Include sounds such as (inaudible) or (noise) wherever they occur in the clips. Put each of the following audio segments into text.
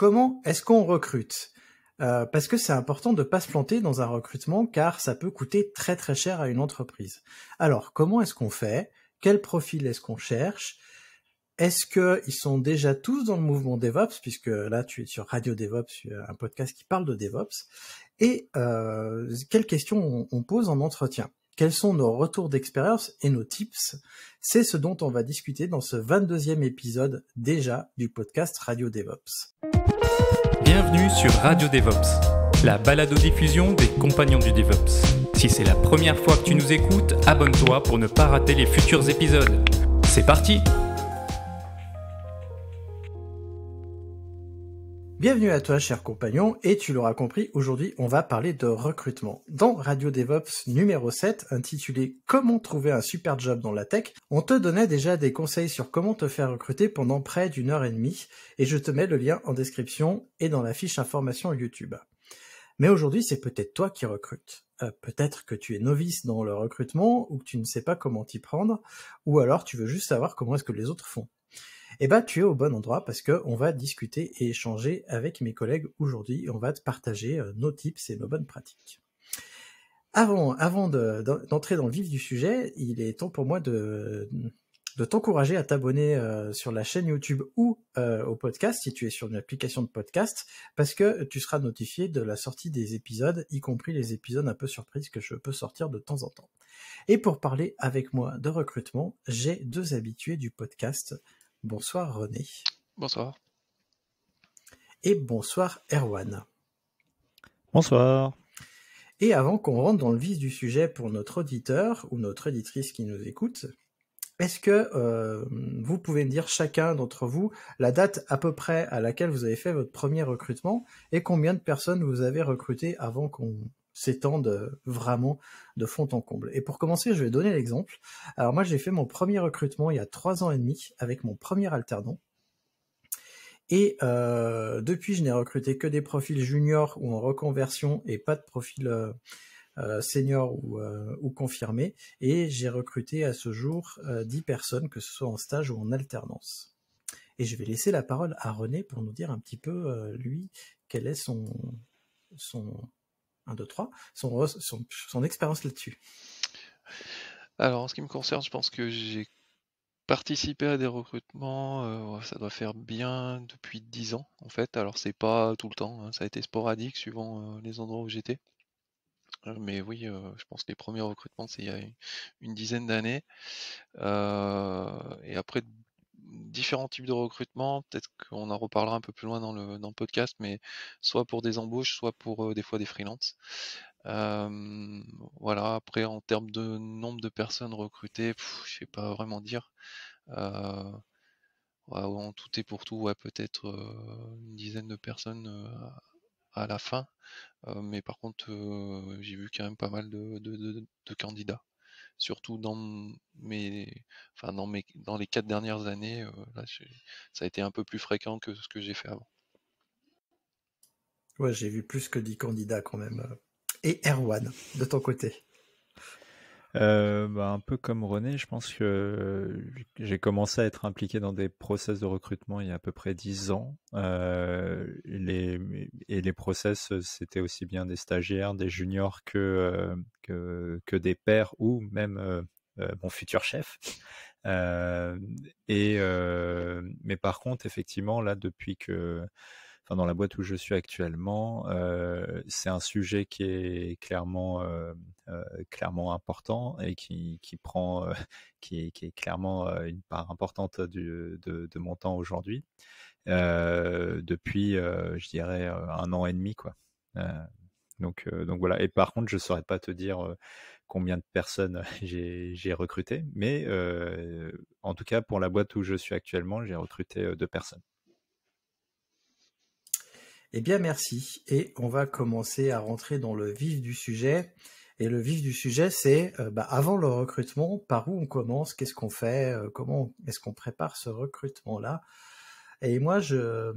Comment est-ce qu'on recrute euh, parce que c'est important de ne pas se planter dans un recrutement car ça peut coûter très très cher à une entreprise. Alors, comment est-ce qu'on fait Quel profil est-ce qu'on cherche Est-ce qu'ils sont déjà tous dans le mouvement DevOps Puisque là, tu es sur Radio DevOps, un podcast qui parle de DevOps. Et euh, quelles questions on pose en entretien quels sont nos retours d'expérience et nos tips C'est ce dont on va discuter dans ce 22e épisode déjà du podcast Radio DevOps. Bienvenue sur Radio DevOps, la balado-diffusion des compagnons du DevOps. Si c'est la première fois que tu nous écoutes, abonne-toi pour ne pas rater les futurs épisodes. C'est parti Bienvenue à toi, cher compagnon, et tu l'auras compris, aujourd'hui, on va parler de recrutement. Dans Radio DevOps numéro 7, intitulé Comment trouver un super job dans la tech, on te donnait déjà des conseils sur comment te faire recruter pendant près d'une heure et demie, et je te mets le lien en description et dans la fiche information YouTube. Mais aujourd'hui, c'est peut-être toi qui recrutes. Euh, peut-être que tu es novice dans le recrutement, ou que tu ne sais pas comment t'y prendre, ou alors tu veux juste savoir comment est-ce que les autres font eh ben tu es au bon endroit parce qu'on va discuter et échanger avec mes collègues aujourd'hui. On va te partager euh, nos tips et nos bonnes pratiques. Avant, avant d'entrer dans le vif du sujet, il est temps pour moi de, t'encourager à t'abonner euh, sur la chaîne YouTube ou euh, au podcast si tu es sur une application de podcast, parce que tu seras notifié de la sortie des épisodes, y compris les épisodes un peu surprises que je peux sortir de temps en temps. Et pour parler avec moi de recrutement, j'ai deux habitués du podcast Bonsoir René. Bonsoir. Et bonsoir Erwan. Bonsoir. Et avant qu'on rentre dans le vif du sujet pour notre auditeur ou notre auditrice qui nous écoute, est-ce que euh, vous pouvez me dire chacun d'entre vous la date à peu près à laquelle vous avez fait votre premier recrutement et combien de personnes vous avez recrutées avant qu'on s'étendent euh, vraiment de fond en comble. Et pour commencer, je vais donner l'exemple. Alors moi, j'ai fait mon premier recrutement il y a trois ans et demi avec mon premier alternant. Et euh, depuis, je n'ai recruté que des profils juniors ou en reconversion et pas de profils euh, seniors ou, ou, Et j'ai recruté à ce jour dix personnes, que ce soit en stage ou en alternance. Et je vais laisser la parole à René pour nous dire un petit peu, lui, quel est son, 1, 2, 3, son, expérience là-dessus Alors, en ce qui me concerne, je pense que j'ai participé à des recrutements, euh, ça doit faire bien depuis dix ans en fait. Alors, c'est pas tout le temps, hein, ça a été sporadique suivant euh, les endroits où j'étais. Euh, mais oui, je pense que les premiers recrutements, c'est il y a une, dizaine d'années. et après, différents types de recrutement. Peut-être qu'on en reparlera un peu plus loin dans le, dans le podcast, mais soit pour des embauches, soit pour euh, des fois des freelances. voilà, après, en termes de nombre de personnes recrutées, je sais pas vraiment dire. Euh, en tout et pour tout, ouais, peut-être euh, une dizaine de personnes à la fin. mais par contre, j'ai vu quand même pas mal de candidats surtout dans mes, enfin dans mes, dans les quatre dernières années, euh, ça a été un peu plus fréquent que ce que j'ai fait avant. Ouais, j'ai vu plus que 10 candidats quand même. Euh, et Erwan, de ton côté euh, bah, un peu comme René, je pense que euh, j'ai commencé à être impliqué dans des process de recrutement il y a à peu près dix ans. Euh, les, et les process, c'était aussi bien des stagiaires, des juniors que, que, que, des pairs ou même mon futur chef. et, mais par contre, effectivement, là, depuis que dans la boîte où je suis actuellement, c'est un sujet qui est clairement, clairement important et qui, prend, (laughs) qui, est clairement une part importante de, mon temps aujourd'hui. depuis, je dirais, un an et demi, quoi. donc, donc voilà. Et par contre, je saurais pas te dire combien de personnes (laughs) j'ai recruté, mais en tout cas pour la boîte où je suis actuellement, j'ai recruté deux personnes. Eh bien, merci. Et on va commencer à rentrer dans le vif du sujet. Et le vif du sujet, c'est euh, bah, avant le recrutement, par où on commence, qu'est-ce qu'on fait, euh, comment est-ce qu'on prépare ce recrutement-là. Et moi, je,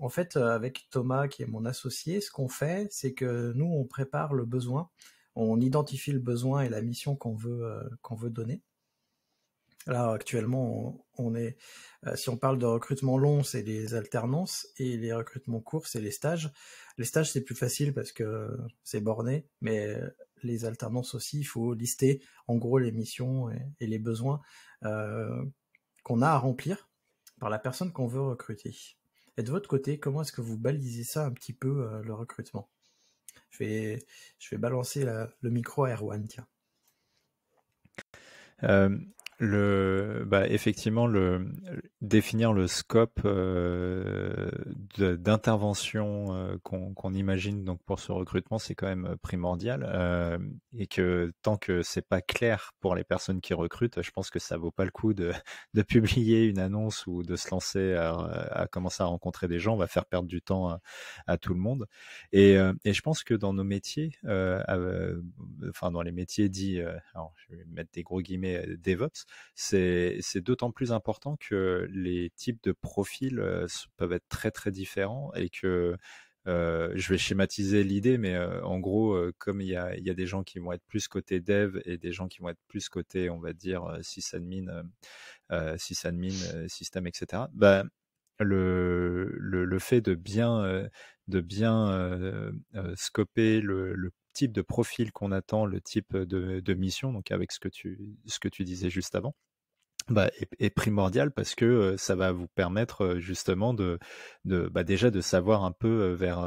en fait, euh, avec Thomas, qui est mon associé, ce qu'on fait, c'est que nous, on prépare le besoin, on identifie le besoin et la mission qu'on veut, qu'on veut donner. Alors actuellement, on, est, euh, si on parle de recrutement long, c'est les alternances et les recrutements courts, c'est les stages. Les stages, c'est plus facile parce que c'est borné, mais les alternances aussi, il faut lister en gros les missions et, les besoins euh, qu'on a à remplir par la personne qu'on veut recruter. Et de votre côté, comment est-ce que vous balisez ça un petit peu, euh, le recrutement je vais, balancer le micro à Erwan, tiens. Le, bah, effectivement, le, définir le scope euh, d'intervention euh, qu'on imagine donc pour ce recrutement, c'est quand même euh, primordial. et que tant que c'est pas clair pour les personnes qui recrutent, je pense que ça vaut pas le coup de, (laughs) publier une annonce ou de se lancer à, commencer à rencontrer des gens. On va faire perdre du temps à, tout le monde. Et, et, je pense que dans nos métiers, enfin dans les métiers dits, je vais mettre des gros guillemets DevOps c'est d'autant plus important que les types de profils euh, peuvent être très très différents et que euh, je vais schématiser l'idée, mais euh, en gros, comme il y a, des gens qui vont être plus côté dev et des gens qui vont être plus côté, on va dire, sysadmin, sysadmin, système, etc. Bah, le, le, fait de bien, de bien scoper le, le, type de profil qu'on attend, le type de, mission, donc avec ce que tu, disais juste avant, bah, est, primordial parce que ça va vous permettre justement de, bah, déjà de savoir un peu vers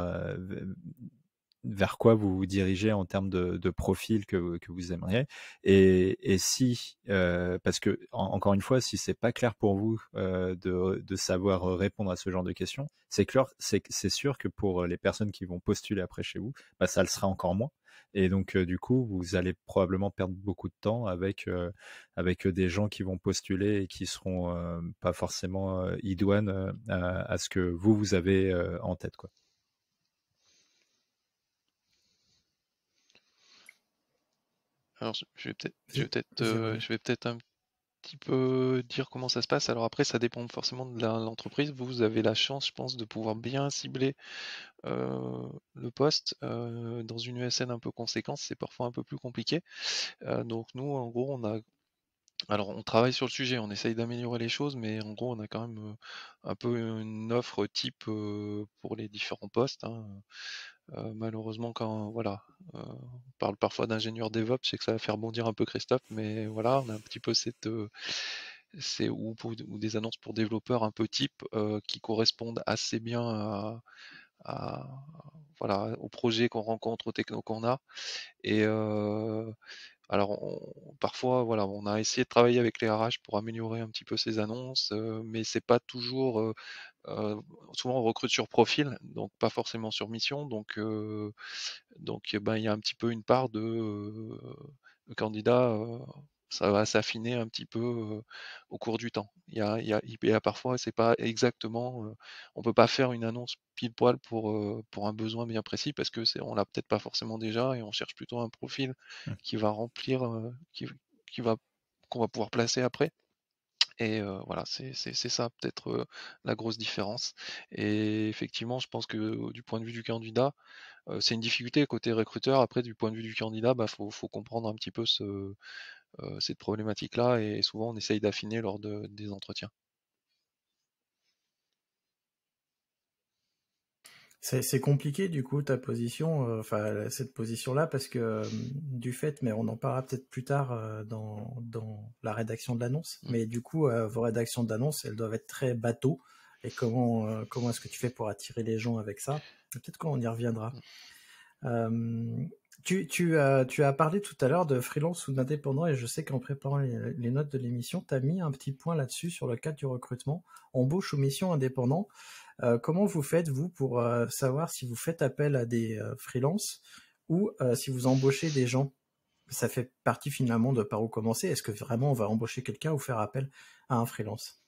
vers quoi vous vous dirigez en termes de, de profil que, que, vous aimeriez. Et, et si, euh, parce que encore une fois, si c'est pas clair pour vous euh, de, de, savoir répondre à ce genre de questions, c'est clair, c'est sûr que pour les personnes qui vont postuler après chez vous, bah, ça le sera encore moins. Et donc, euh, du coup, vous allez probablement perdre beaucoup de temps avec, euh, avec des gens qui vont postuler et qui seront euh, pas forcément idoines à, ce que vous, vous avez en tête. Quoi. Alors, je vais peut-être, euh, je vais peut-être, un petit peu dire comment ça se passe. Alors après, ça dépend forcément de l'entreprise. Vous avez la chance, je pense, de pouvoir bien cibler euh, le poste. Euh, dans une USN e un peu conséquente, c'est parfois un peu plus compliqué. donc nous, en gros, on a alors, on travaille sur le sujet, on essaye d'améliorer les choses, mais en gros, on a quand même un peu une offre type pour les différents postes. Hein. Euh, malheureusement, quand voilà, euh, on parle parfois d'ingénieur DevOps, c'est que ça va faire bondir un peu Christophe, mais voilà, on a un petit peu cette, euh, ou, des annonces pour développeurs un peu type euh, qui correspondent assez bien à, voilà, au projet qu'on rencontre, aux techno qu'on a, et alors parfois, voilà, on a essayé de travailler avec les RH pour améliorer un petit peu ces annonces, euh, mais c'est pas toujours. Euh, euh, souvent on recrute sur profil, donc pas forcément sur mission, donc donc eh ben, il y a un petit peu une part de candidats ça va s'affiner un petit peu au cours du temps. Il y a, parfois, c'est pas exactement, on peut pas faire une annonce pile poil pour, pour un besoin bien précis parce que c'est, on l'a peut-être pas forcément déjà et on cherche plutôt un profil mmh. qui va remplir, qui, va, qu'on va pouvoir placer après. Et voilà, c'est ça peut-être la grosse différence. Et effectivement, je pense que du point de vue du candidat, c'est une difficulté côté recruteur. Après, du point de vue du candidat, il bah, faut, comprendre un petit peu ce, euh, cette problématique-là et souvent on essaye d'affiner lors de, des entretiens. C'est compliqué du coup ta position, euh, enfin cette position-là, parce que du fait, mais on en parlera peut-être plus tard euh, dans, la rédaction de l'annonce, mmh. mais du coup vos rédactions d'annonce, elles doivent être très bateaux Et comment comment est-ce que tu fais pour attirer les gens avec ça Peut-être qu'on y reviendra. Mmh. Tu, tu, as, euh, tu as parlé tout à l'heure de freelance ou d'indépendant et je sais qu'en préparant les, notes de l'émission, tu as mis un petit point là-dessus sur le cadre du recrutement, embauche ou mission indépendant. Euh, comment vous faites, vous, pour euh, savoir si vous faites appel à des freelances ou si vous embauchez des gens Ça fait partie finalement de par où commencer. Est-ce que vraiment on va embaucher quelqu'un ou faire appel à un freelance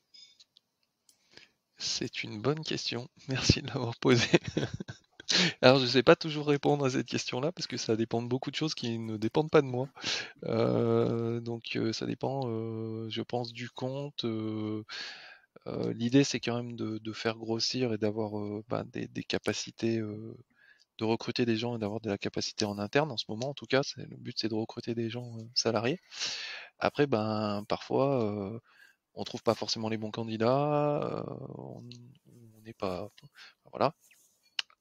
C'est une bonne question. (laughs) Merci de l'avoir posée. (laughs) Alors, je ne sais pas toujours répondre à cette question-là parce que ça dépend de beaucoup de choses qui ne dépendent pas de moi. Euh, donc, euh, ça dépend, euh, je pense, du compte. L'idée, c'est quand même de, faire grossir et d'avoir ben, des, des, capacités, de recruter des gens et d'avoir de la capacité en interne. En ce moment, en tout cas, le but, c'est de recruter des gens salariés. Après, ben, parfois, on ne trouve pas forcément les bons candidats. on n'est pas, voilà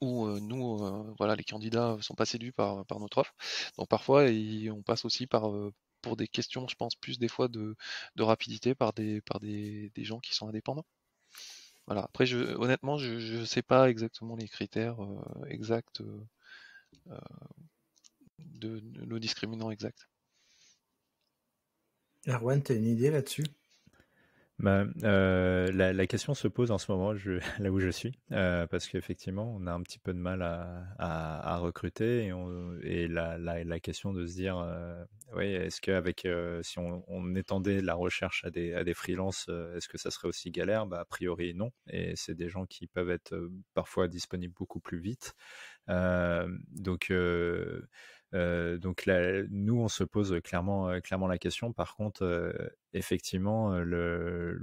où euh, nous, euh, voilà, les candidats sont pas séduits par, notre offre. Donc parfois, on passe aussi par euh, pour des questions, je pense, plus des fois de, rapidité par des par des, des, gens qui sont indépendants. Voilà. Après, je, honnêtement, je ne sais pas exactement les critères exacts de, de, discriminants exacts. exact. Arwen, tu as une idée là-dessus bah, euh, la, question se pose en ce moment, je, (laughs) là où je suis, euh, parce qu'effectivement, on a un petit peu de mal à, à, recruter et, on, et la, la, question de se dire, euh, oui, est-ce qu'avec euh, si on, on, étendait la recherche à des, à des freelances, est-ce que ça serait aussi galère bah, A priori, non. Et c'est des gens qui peuvent être parfois disponibles beaucoup plus vite. donc donc là, nous, on se pose clairement, clairement la question. Par contre, effectivement, le,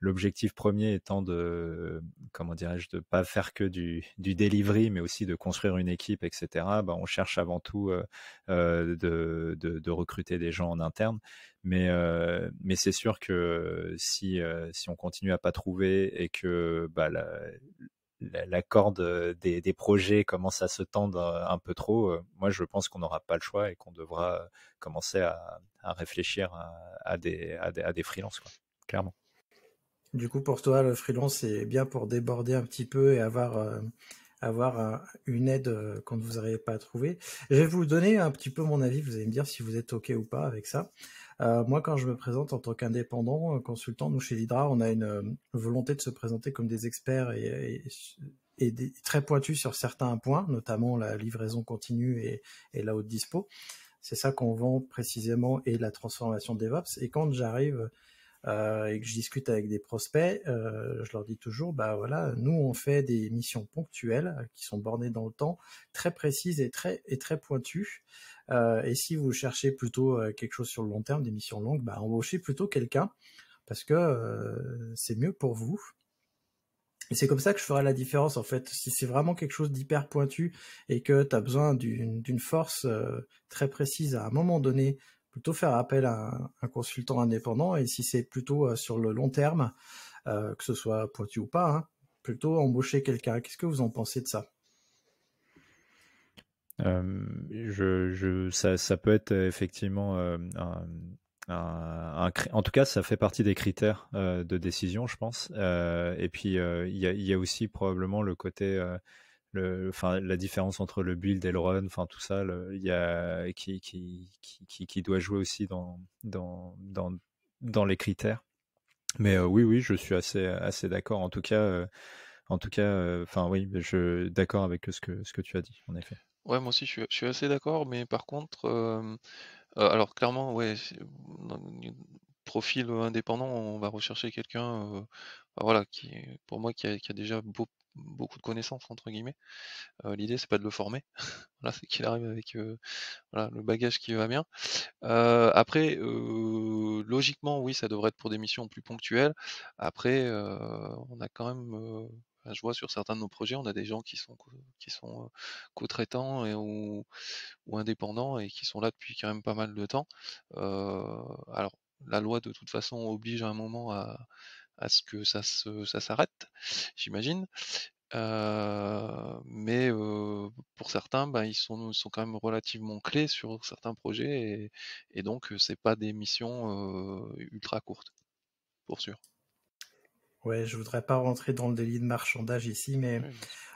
l'objectif premier étant de comment dirais-je de pas faire que du, du delivery mais aussi de construire une équipe etc bah, on cherche avant tout de, recruter des gens en interne mais mais c'est sûr que si si on continue à pas trouver et que bah, la, la corde euh, des, projets commence à se tendre euh, un peu trop, euh, moi je pense qu'on n'aura pas le choix et qu'on devra commencer à, réfléchir à, des, à, des, freelances, clairement. Du coup, pour toi, le freelance, c'est bien pour déborder un petit peu et avoir, une aide quand vous n'arrivez pas à trouver. Je vais vous donner un petit peu mon avis, vous allez me dire si vous êtes OK ou pas avec ça. Euh, moi, quand je me présente en tant qu'indépendant, euh, consultant, nous chez Hydra, on a une euh, volonté de se présenter comme des experts et, et, très pointus sur certains points, notamment la livraison continue et, et la haute dispo. C'est ça qu'on vend précisément et la transformation DevOps. Et quand j'arrive euh, et que je discute avec des prospects, euh, je leur dis toujours, bah voilà, nous on fait des missions ponctuelles euh, qui sont bornées dans le temps, très précises et très et très pointues. et si vous cherchez plutôt quelque chose sur le long terme, des missions longues, bah embauchez plutôt quelqu'un parce que c'est mieux pour vous. Et c'est comme ça que je ferai la différence en fait. Si c'est vraiment quelque chose d'hyper pointu et que tu as besoin d'une force très précise à un moment donné plutôt faire appel à un, consultant indépendant et si c'est plutôt euh, sur le long terme, euh, que ce soit pointu ou pas, hein, plutôt embaucher quelqu'un. Qu'est-ce que vous en pensez de ça euh, je, ça, peut être effectivement en tout cas, ça fait partie des critères de décision, je pense. et puis, il y, a aussi probablement le côté le, enfin, la différence entre le build et le run, enfin tout ça, il y a, qui, qui, qui, qui, doit jouer aussi dans, dans, dans, dans les critères. Mais euh, oui, oui, je suis assez, assez d'accord. En tout cas, euh, en tout cas, euh, enfin oui, je d'accord avec ce que, ce que tu as dit, en effet. Ouais, moi aussi, je suis, je suis assez d'accord, mais par contre, alors clairement, ouais, profil euh, indépendant, on va rechercher quelqu'un, euh, bah, voilà, qui pour moi qui a, déjà beaucoup de connaissances entre guillemets. Euh, l'idée c'est pas de le former, (laughs) voilà, c'est qu'il arrive avec le bagage qui va bien. après, logiquement, oui, ça devrait être pour des missions plus ponctuelles. Après, on a quand même bah, je vois sur certains de nos projets, on a des gens qui sont qui sont co-traitants ou, indépendants et qui sont là depuis quand même pas mal de temps. alors la loi de toute façon oblige à un moment à, ce que ça s'arrête, j'imagine. Euh, mais euh, pour certains, ben, ils, sont, quand même relativement clés sur certains projets et, et donc euh, c'est pas des missions ultra courtes, pour sûr. Ouais, je voudrais pas rentrer dans le délit de marchandage ici, mais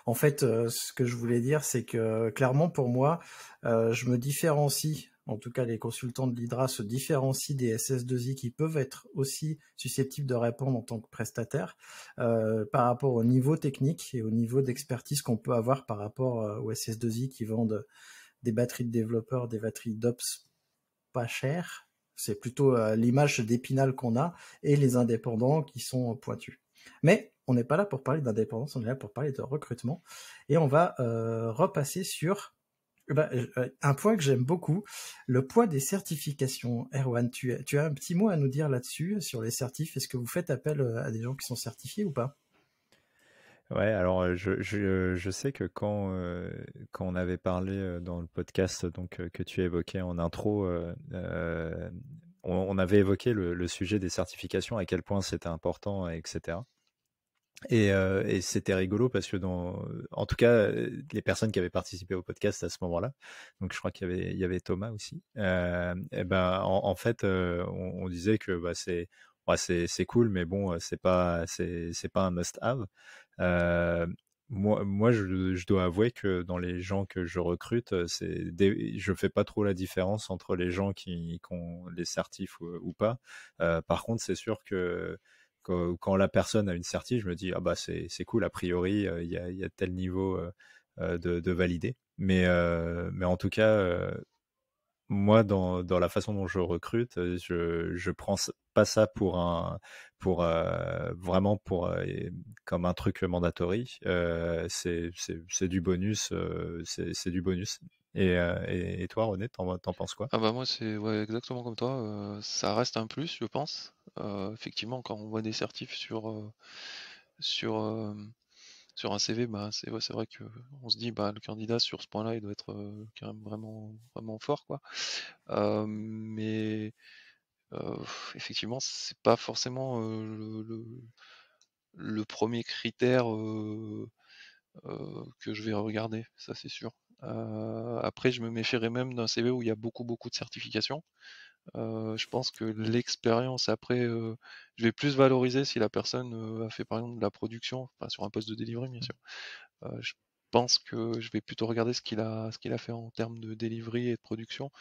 en fait, ce que je voulais dire, c'est que clairement pour moi, je me différencie en tout cas, les consultants de l'Hydra se différencient des SS2I qui peuvent être aussi susceptibles de répondre en tant que prestataire euh, par rapport au niveau technique et au niveau d'expertise qu'on peut avoir par rapport euh, aux SS2I qui vendent des batteries de développeurs, des batteries d'ops pas chères. C'est plutôt euh, l'image d'épinal qu'on a et les indépendants qui sont pointus. Mais on n'est pas là pour parler d'indépendance, on est là pour parler de recrutement. Et on va repasser sur eh ben, euh, un point que j'aime beaucoup, le poids des certifications. Erwan, tu, as un petit mot à nous dire là-dessus, sur les certifs. Est-ce que vous faites appel euh, à des gens qui sont certifiés ou pas Ouais, alors euh, je, sais que quand, quand on avait parlé dans le podcast que tu évoquais en intro, on, avait évoqué le, sujet des certifications, à quel point c'était important, etc. Et, euh, et c'était rigolo parce que dans, en tout cas, les personnes qui avaient participé au podcast à ce moment-là, donc je crois qu'il y avait, y avait Thomas aussi. Euh, et eh ben, en, fait, euh, on, disait que bah, c'est, ouais, c'est, c'est cool, mais bon, euh, c'est pas, c'est, c'est pas un must-have. moi, moi je, je, dois avouer que dans les gens que je recrute, c'est je fais pas trop la différence entre les gens qui, qui ont les certifs ou, ou pas. par contre, c'est sûr que quand, la personne a une certitude, je me dis, ah bah c'est, cool, a priori, euh, il y a, tel niveau euh, euh, de, de validé. Mais, mais en tout cas, moi, dans, dans, la façon dont je recrute, je, ne prends pas ça pour un, pour vraiment pour comme un truc mandatory. c'est du bonus, c'est du bonus. Euh, et, toi, René, t'en, penses quoi ah bah moi, c'est exactement comme toi. Euh, ça reste un plus, je pense. Euh, effectivement, quand on voit des certifs sur sur sur un CV, bah, c'est vrai que on se dit bah, le candidat sur ce point-là, il doit être quand même vraiment, vraiment fort. Quoi. mais euh, effectivement, c'est pas forcément le, le, premier critère que je vais regarder, ça c'est sûr. Euh, après, je me méfierais même d'un CV où il y a beaucoup, beaucoup de certifications. Euh, je pense que l'expérience après, euh, je vais plus valoriser si la personne a fait par exemple de la production, enfin, sur un poste de delivery bien sûr. je pense que je vais plutôt regarder ce qu'il a, ce qu'il a fait en termes de délivrée et de production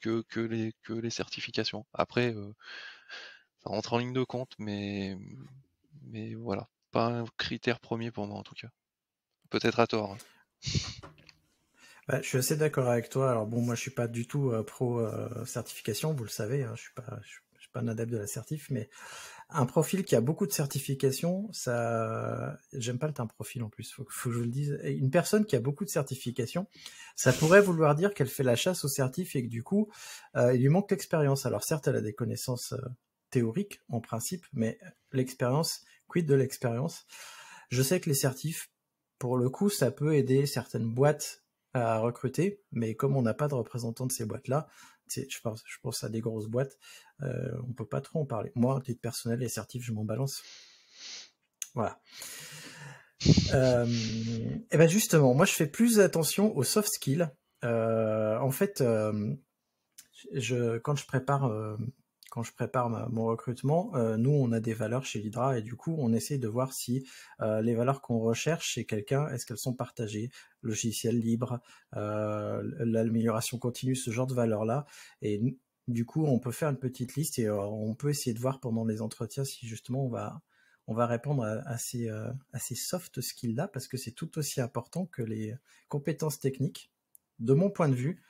que, les, que les certifications. Après, ça rentre en ligne de compte, mais, mais voilà, pas un critère premier pour moi en tout cas. Peut-être à tort. Hein. Bah, je suis assez d'accord avec toi. Alors bon, moi je suis pas du tout euh, pro euh, certification, vous le savez, hein. je suis pas, suis pas un adepte de la certif, mais un profil qui a beaucoup de certifications, ça, j'aime pas le terme profil en plus, il faut que je vous le dise. Une personne qui a beaucoup de certifications, ça pourrait vouloir dire qu'elle fait la chasse aux certifs et que du coup, euh, il lui manque l'expérience. Alors certes, elle a des connaissances théoriques en principe, mais l'expérience, quid de l'expérience Je sais que les certifs, pour le coup, ça peut aider certaines boîtes à recruter, mais comme on n'a pas de représentants de ces boîtes-là, je pense, à des grosses boîtes, euh, on peut pas trop en parler. Moi, en titre personnel, et assertif, je m'en balance. Voilà. (laughs) Euh, et bien justement, moi, je fais plus attention aux soft skills. Euh, en fait, quand je prépare quand je prépare mon recrutement, euh, nous, on a des valeurs chez l'Hydra et du coup, on essaie de voir si euh, les valeurs qu'on recherche chez quelqu'un, est-ce qu'elles sont partagées, logiciel libre, euh, l'amélioration continue, ce genre de valeurs-là. Et du coup, on peut faire une petite liste et on peut essayer de voir pendant les entretiens si justement on va on va répondre à ces soft skills-là parce que c'est tout aussi important que les compétences techniques, de mon point de vue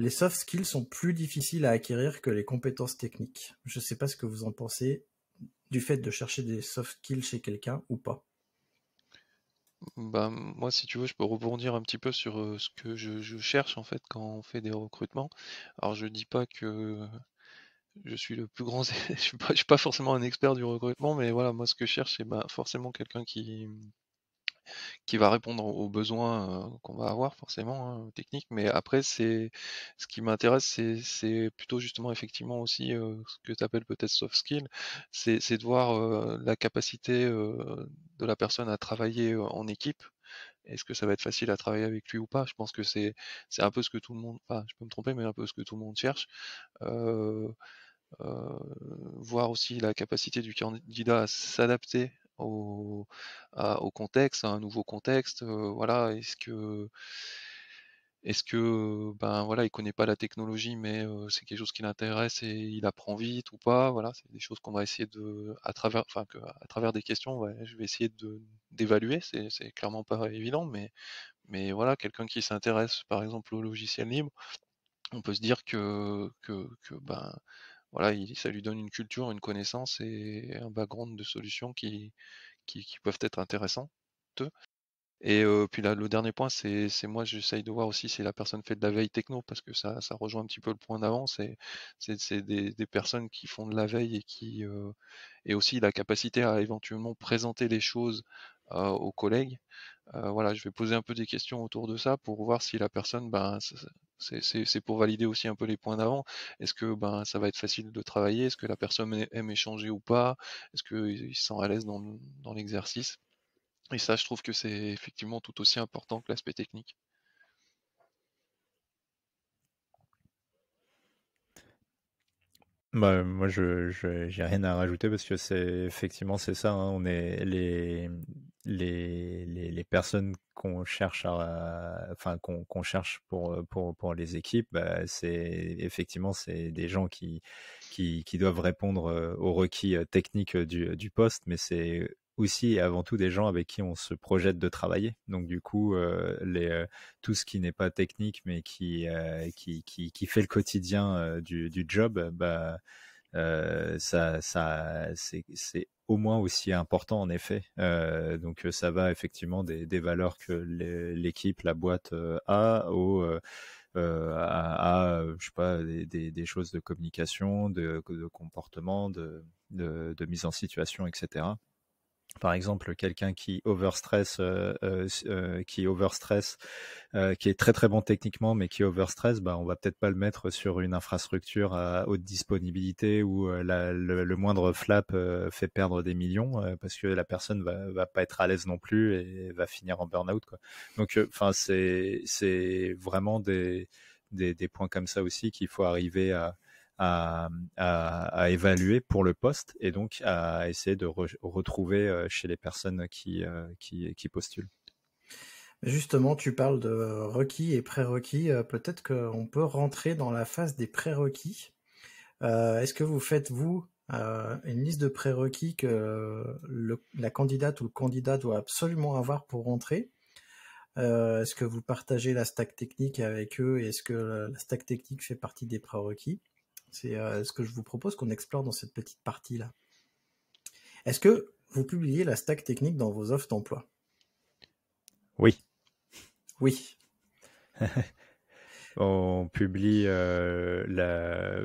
les soft skills sont plus difficiles à acquérir que les compétences techniques. Je ne sais pas ce que vous en pensez du fait de chercher des soft skills chez quelqu'un ou pas. Bah, moi, si tu veux, je peux rebondir un petit peu sur euh, ce que je, cherche en fait quand on fait des recrutements. Alors, je dis pas que je suis le plus grand, (laughs) je suis suis pas forcément un expert du recrutement, mais voilà, moi, ce que je cherche, c'est bah, forcément quelqu'un qui, qui va répondre aux besoins euh, qu'on va avoir forcément hein, techniques Mais après, c'est ce qui m'intéresse, c'est plutôt justement effectivement aussi euh, ce que tu appelles peut-être soft skill, c'est de voir euh, la capacité de la personne à travailler en équipe. Est-ce que ça va être facile à travailler avec lui ou pas Je pense que c'est un peu ce que tout le monde, je peux me tromper, mais un peu ce que tout le monde cherche. voir aussi la capacité du candidat à s'adapter au, contexte, un nouveau contexte. Euh, voilà, est-ce que est-ce que ben voilà, il connaît pas la technologie, mais euh, c'est quelque chose qui l'intéresse et il apprend vite ou pas. Voilà, c'est des choses qu'on va essayer de, à travers, enfin à travers des questions, je vais essayer de d'évaluer. C'est, c'est clairement pas évident, mais mais voilà, quelqu'un qui s'intéresse par exemple au logiciel libre, on peut se dire que que, que ben voilà, ça lui donne une culture, une connaissance et un background de solutions qui, qui, peuvent être intéressantes. Et euh, puis là, le dernier point, c'est moi, j'essaye de voir aussi si la personne fait de la veille techno, parce que ça, ça rejoint un petit peu le point d'avant. C'est des, personnes qui font de la veille et qui euh, et aussi la capacité à éventuellement présenter les choses aux collègues. Euh, voilà, je vais poser un peu des questions autour de ça pour voir si la personne, ben, c'est pour valider aussi un peu les points d'avant. Est-ce que ben ça va être facile de travailler Est-ce que la personne aime échanger ou pas Est-ce qu'il se sent à l'aise dans, dans l'exercice Et ça, je trouve que c'est effectivement tout aussi important que l'aspect technique. Bah, moi, je n'ai rien à rajouter parce que c'est effectivement c'est ça. Hein. on est les les, les, les, personnes qu'on cherche euh, enfin qu'on qu'on cherche pour, euh, pour, pour les équipes bah, c'est effectivement c'est des gens qui, qui, qui doivent répondre euh, aux requis techniques du, du poste mais c'est aussi et avant tout des gens avec qui on se projette de travailler. Donc du coup, les, tout ce qui n'est pas technique mais qui, qui, qui, qui, fait le quotidien du, du, job, bah, euh, ça, ça c'est au moins aussi important en effet. Euh, donc euh, ça va effectivement des, valeurs que l'équipe, la boîte a au à, je sais pas des, choses de communication, de, comportement, de, mise en situation, etc par exemple quelqu'un qui overstress, euh, euh, euh, qui overstress, qui est très très bon techniquement, mais qui overstress, bah on va peut-être pas le mettre sur une infrastructure à haute disponibilité où le, moindre flap fait perdre des millions parce que la personne va, va pas être à l'aise non plus et va finir en burn-out. Quoi. Donc, enfin, c'est c'est vraiment des des points comme ça aussi qu'il faut arriver à à, évaluer pour le poste et donc à essayer de retrouver euh, chez les personnes euh, qui, qui, postulent. Justement, tu parles de requis et prérequis. Euh, peut-être qu'on peut rentrer dans la phase des prérequis. Est-ce que vous faites, vous, une liste de prérequis que la candidate ou le candidat doit absolument avoir pour rentrer Est-ce que vous partagez la stack technique avec eux et Est-ce que la stack technique fait partie des prérequis c'est euh, ce que je vous propose qu'on explore dans cette petite partie-là. Est-ce que vous publiez la stack technique dans vos offres d'emploi Oui. Oui. (laughs) On publie euh, la...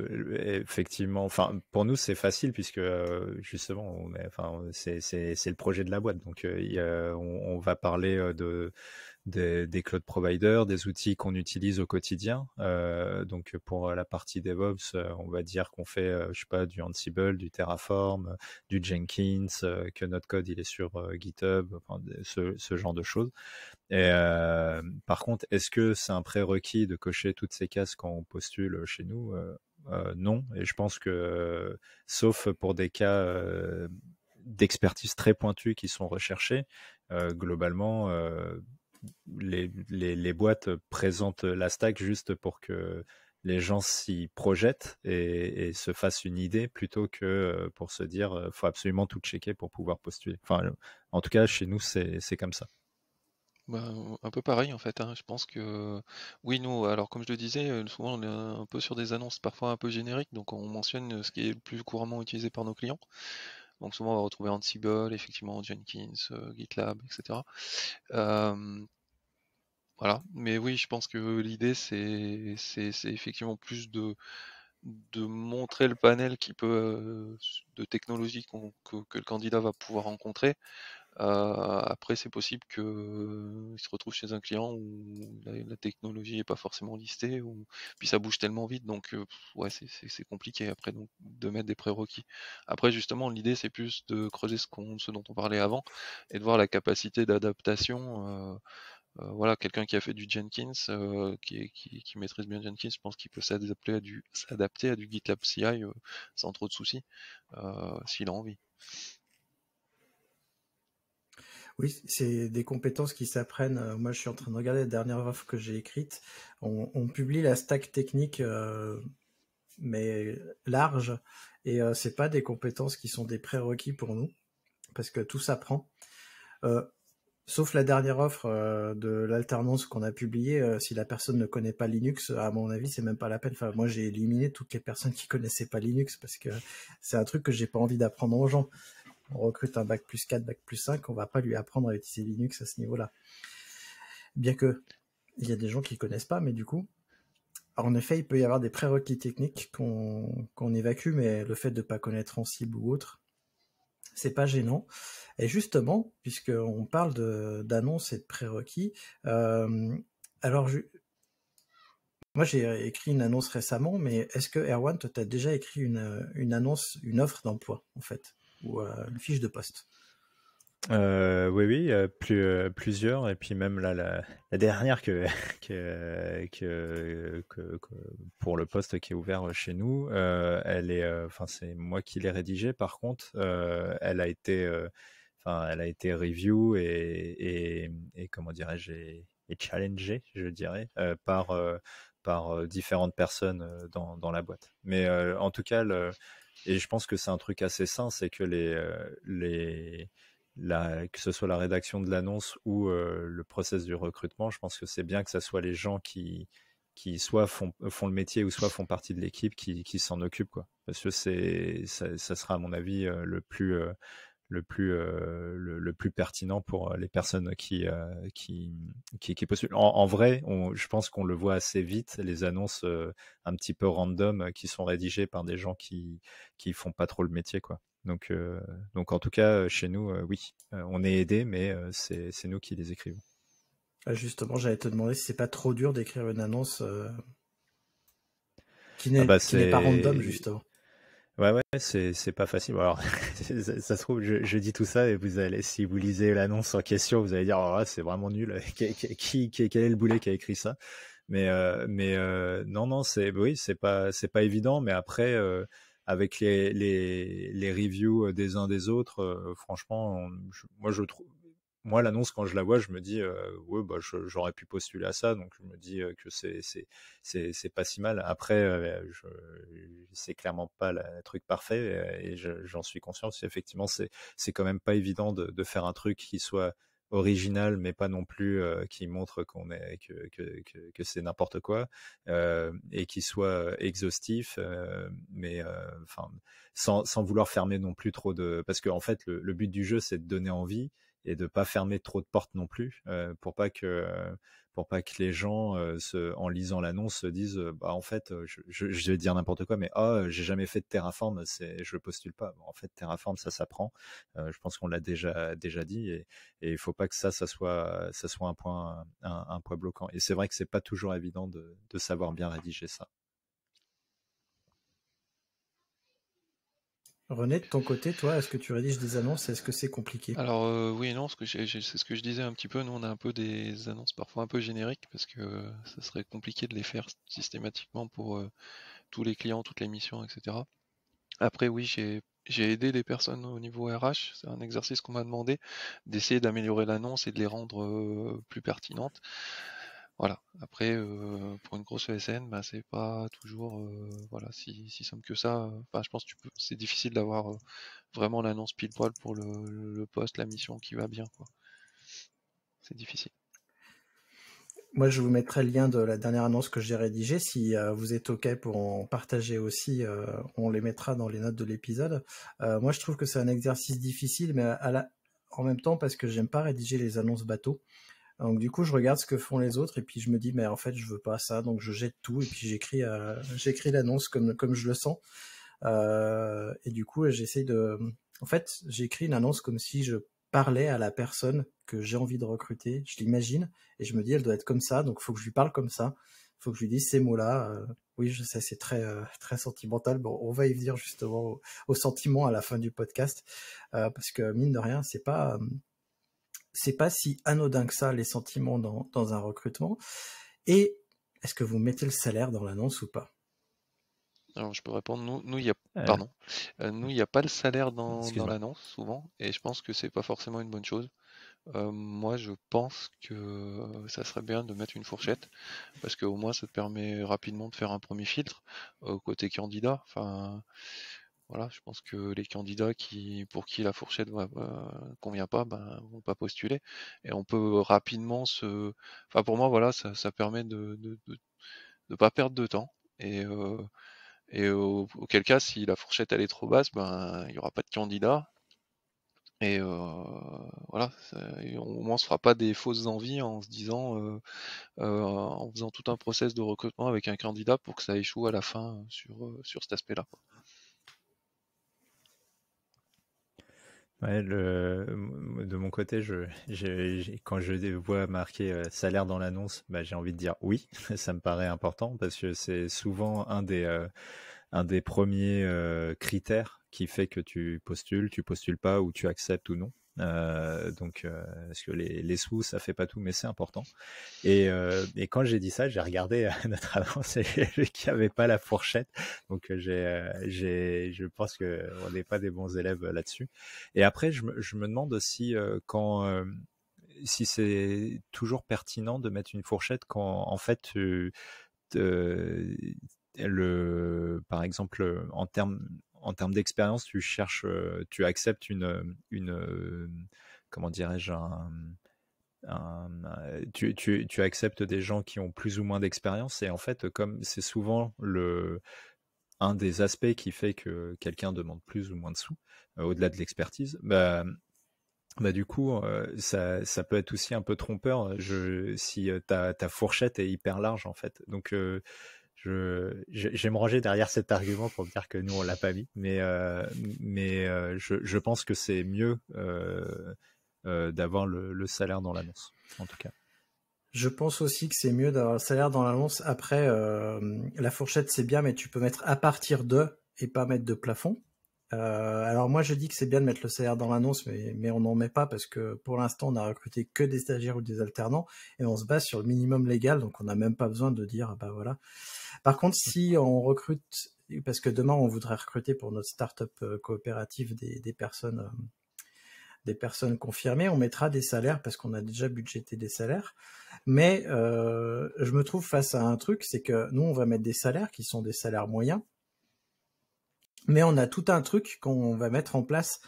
effectivement. Enfin, pour nous, c'est facile puisque euh, justement, enfin, c'est, le projet de la boîte. Donc, on, va parler de des, des, cloud providers, des outils qu'on utilise au quotidien. Euh, donc pour la partie DevOps, euh, on va dire qu'on fait, euh, je sais pas, du Ansible, du Terraform, du Jenkins, que notre code il est sur GitHub, ce, genre de choses. Et par contre, est-ce que c'est un prérequis de cocher toutes ces cases quand on postule chez nous Non. Et je pense que, sauf pour des cas d'expertise très pointue qui sont recherchés, globalement les, les, les, boîtes présentent la stack juste pour que les gens s'y projettent et, se fassent une idée plutôt que euh, pour se dire euh, faut absolument tout checker pour pouvoir postuler. Enfin, en tout cas, chez nous, c'est comme ça. Bah, un peu pareil en fait. Hein. Je pense que oui, nous, alors comme je le disais, euh, souvent on est un peu sur des annonces parfois un peu génériques, donc on mentionne ce qui est le plus couramment utilisé par nos clients. Donc souvent on va retrouver Ansible, effectivement Jenkins, GitLab, etc. Euh, voilà. Mais oui, je pense que l'idée, c'est, c'est, effectivement plus de, de montrer le panel qui peut, euh, de technologies que, le candidat va pouvoir rencontrer. Euh, après, c'est possible qu'il euh, se retrouve chez un client où la, technologie n'est pas forcément listée, ou... puis ça bouge tellement vite, donc ouais, c'est, compliqué après donc, de mettre des prérequis. Après, justement, l'idée c'est plus de creuser ce, qu'on, ce dont on parlait avant et de voir la capacité d'adaptation. Euh, euh, voilà, quelqu'un qui a fait du Jenkins, euh, qui, maîtrise bien Jenkins, je pense qu'il peut s'adapter à du, s'adapter à du GitLab CI euh, sans trop de soucis, s'il a envie. Oui, c'est des compétences qui s'apprennent. Moi, je suis en train de regarder la dernière offre que j'ai écrite. On, publie la stack technique, mais large, et c'est pas des compétences qui sont des prérequis pour nous, parce que tout s'apprend. Sauf la dernière offre euh, de l'alternance qu'on a publiée, euh, si la personne ne connaît pas Linux, à mon avis, c'est même pas la peine. Enfin, moi, j'ai éliminé toutes les personnes qui connaissaient pas Linux parce que c'est un truc que j'ai pas envie d'apprendre aux gens. On recrute un bac plus 4, bac plus 5, on va pas lui apprendre à utiliser Linux à ce niveau-là. Bien que, il y a des gens qui connaissent pas, mais du coup, en effet, il peut y avoir des prérequis techniques qu'on évacue, mais le fait de ne pas connaître en cible ou autre, c'est pas gênant. Et justement, puisqu'on parle d'annonces et de prérequis, euh, alors moi j'ai écrit une annonce récemment, mais est-ce que Erwan, tu as déjà écrit une, annonce, une offre d'emploi, en fait, ou euh, une fiche de poste euh, oui, oui, euh, plus, euh, plusieurs. Et puis même la, dernière (laughs) que, pour le poste qui est ouvert chez nous, elle est, enfin c'est moi qui l'ai rédigée. Par contre, elle a été, enfin elle a été review et, comment dirais-je, et, challengée, je dirais, par différentes personnes dans, la boîte. Mais en tout cas, et je pense que c'est un truc assez sain, c'est que les que ce soit la rédaction de l'annonce ou euh, le process du recrutement, je pense que c'est bien que ce soit les gens qui, qui soit font, font le métier ou soit font partie de l'équipe qui, s'en occupent. Quoi. Parce que ça, ça sera, à mon avis, euh, le plus, euh, le plus, le, plus pertinent pour les personnes qui, qui, qui, qui En, vrai, je pense qu'on le voit assez vite, les annonces un petit peu random qui sont rédigées par des gens qui ne font pas trop le métier. quoi. Donc, euh, donc en tout cas, euh, chez nous, euh, oui, on est aidé, mais c'est, c'est nous qui les écrivons. Ah, justement, j'allais te demander si c'est pas trop dur d'écrire une annonce ah bah, qui n'est, pas random, justement. Ouais, ouais, c'est, pas facile. Alors, (laughs) ça, se trouve, je, dis tout ça et vous allez, si vous lisez l'annonce en question, vous allez dire, oh, c'est vraiment nul. (laughs) Qui, qui, quel est le boulet qui a écrit ça Mais, mais non, non, c'est, oui, c'est pas, c'est pas évident. Mais après, avec les, les, les, reviews des uns des autres, franchement, moi je trouve moi l'annonce quand je la vois je me dis ouais bah j'aurais pu postuler à ça donc je me dis que c'est c'est pas si mal après je c'est clairement pas le truc parfait et j'en suis conscient parce qu'effectivement c'est c'est quand même pas évident de, de, faire un truc qui soit original, mais pas non plus euh, qui montre qu'on est que, que, que, c'est n'importe quoi euh, et qui soit exhaustif, euh, mais enfin sans, sans, vouloir fermer non plus trop de parce que en fait le, but du jeu c'est de donner envie et de pas fermer trop de portes non plus pour pas que pour pas que les gens en lisant l'annonce se disent bah en fait je, vais dire n'importe quoi mais oh, j'ai jamais fait de Terraform c'est je postule pas en fait Terraform ça s'apprend je pense qu'on l'a déjà déjà dit et il ne faut pas que ça ça soit ça soit un point point bloquant et c'est vrai que c'est pas toujours évident de, de savoir bien rédiger ça René, de ton côté, toi, est-ce que tu rédiges des annonces Est-ce que c'est compliqué Alors euh, oui et non, c'est ce, que je disais un petit peu. Nous, on a un peu des annonces parfois un peu génériques parce que euh, ça serait compliqué de les faire systématiquement pour euh, tous les clients, toutes les missions, etc. Après, oui, j'ai aidé des personnes au niveau RH, c'est un exercice qu'on m'a demandé d'essayer d'améliorer l'annonce et de les rendre plus pertinentes. Voilà. Après, euh, pour une grosse ESN, ben, bah, c'est pas toujours euh, voilà si, simple que ça. je pense que c'est difficile d'avoir euh, vraiment l'annonce pile poil pour le, poste, la mission qui va bien. C'est difficile. Moi, je vous mettrai le lien de la dernière annonce que j'ai rédigée. Si vous êtes OK pour en partager aussi, on les mettra dans les notes de l'épisode. moi, je trouve que c'est un exercice difficile, mais en même temps, parce que j'aime pas rédiger les annonces bateau. Donc du coup, je regarde ce que font les autres et puis je me dis, mais en fait, je veux pas ça, donc je jette tout et puis j'écris, euh, j'écris l'annonce comme comme je le sens. Euh, et du coup, j'essaye de, en fait, j'écris une annonce comme si je parlais à la personne que j'ai envie de recruter. Je l'imagine et je me dis, elle doit être comme ça, donc faut que je lui parle comme ça, faut que je lui dise ces mots-là. Euh, oui, je sais, c'est très euh, très sentimental. Bon, on va y venir justement au, au sentiment à la fin du podcast parce que mine de rien, c'est pas c'est pas si anodin que ça les sentiments dans, un recrutement. Et est-ce que vous mettez le salaire dans l'annonce ou pas alors, je peux répondre. Nous, nous il euh. Euh, nous, il n'y a pas le salaire dans, l'annonce souvent, et je pense que c'est pas forcément une bonne chose. Euh, moi, je pense que ça serait bien de mettre une fourchette, parce qu'au moins, ça te permet rapidement de faire un premier filtre côté candidat. Enfin, voilà, je pense que les candidats qui, pour qui la fourchette ne convient pas, ben, vont pas postuler. Et on peut rapidement se. Enfin, pour moi, voilà, ça, permet de ne pas perdre de temps. Et, euh, auquel cas, si la fourchette elle est trop basse, ben il n'y aura pas de candidat. Et euh, voilà, on, au moins on se fera pas des fausses envies en se disant, euh, en faisant tout un process de recrutement avec un candidat pour que ça échoue à la fin sur cet aspect-là. de mon côté, je, quand je vois marqué euh, salaire dans l'annonce, bah, j'ai envie de dire oui, (laughs) ça me paraît important parce que c'est souvent un des, euh, premiers euh, critères qui fait que tu postules, tu postules pas ou tu acceptes ou non. Euh, donc, euh, parce que les, sous, ça fait pas tout, mais c'est important. Et, euh, quand j'ai dit ça, j'ai regardé (laughs) notre annonce et j'ai avait pas la fourchette. Donc, je pense qu'on n'est pas des bons élèves là-dessus. Et après, je me, je me demande aussi quand si c'est toujours pertinent de mettre une fourchette quand en fait le par exemple en termes en termes d'expérience, tu cherches, tu acceptes une, une comment dirais-je, tu, tu, acceptes des gens qui ont plus ou moins d'expérience et en fait, comme c'est souvent le un des aspects qui fait que quelqu'un demande plus ou moins de sous, au-delà de l'expertise, bah, mmh, bah du coup, ça, peut être aussi un peu trompeur je, si ta, ta, fourchette est hyper large en fait. Donc, je, j'ai me ranger derrière cet argument pour dire que nous on l'a pas mis, mais euh, euh, je, pense que c'est mieux euh, d'avoir le, le, salaire dans l'annonce, en tout cas. Je pense aussi que c'est mieux d'avoir le salaire dans l'annonce. Après, la fourchette c'est bien, mais tu peux mettre à partir de et pas mettre de plafond. Euh, alors moi je dis que c'est bien de mettre le salaire dans l'annonce, mais, mais on n'en met pas parce que pour l'instant on a recruté que des stagiaires ou des alternants et on se base sur le minimum légal, donc on n'a même pas besoin de dire bah voilà. Par contre si on recrute, parce que demain on voudrait recruter pour notre start-up euh, coopérative des, personnes euh, des personnes confirmées, on mettra des salaires parce qu'on a déjà budgété des salaires. Mais je me trouve face à un truc, c'est que nous on va mettre des salaires qui sont des salaires moyens mais on a tout un truc qu'on va mettre en place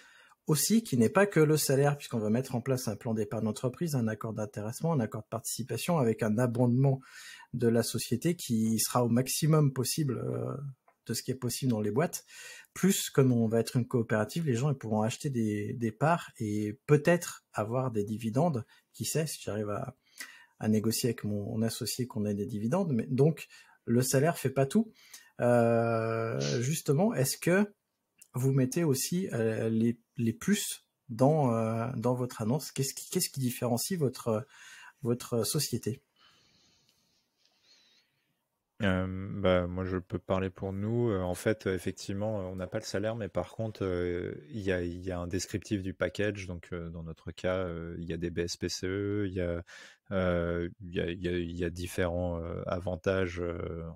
aussi, qui n'est pas que le salaire, puisqu'on va mettre en place un plan d'épargne d'entreprise, un accord d'intéressement, un accord de participation, avec un abondement de la société qui sera au maximum possible euh, de ce qui est possible dans les boîtes. Plus, comme on va être une coopérative, les gens pourront acheter des, parts et peut-être avoir des dividendes. Qui sait si j'arrive à, négocier avec mon, associé qu'on ait des dividendes. Mais donc, le salaire fait pas tout. Euh, justement, est-ce que vous mettez aussi euh, les, les, euh, dans, votre annonce Qu'est-ce qui, qui, différencie votre, votre société bah, moi, je peux parler pour nous. Euh, en fait, euh, effectivement, on n'a pas le salaire, mais par contre, euh, il y a, un descriptif du package. Donc, dans notre cas, il y a des BSPCE, il y a, différents avantages,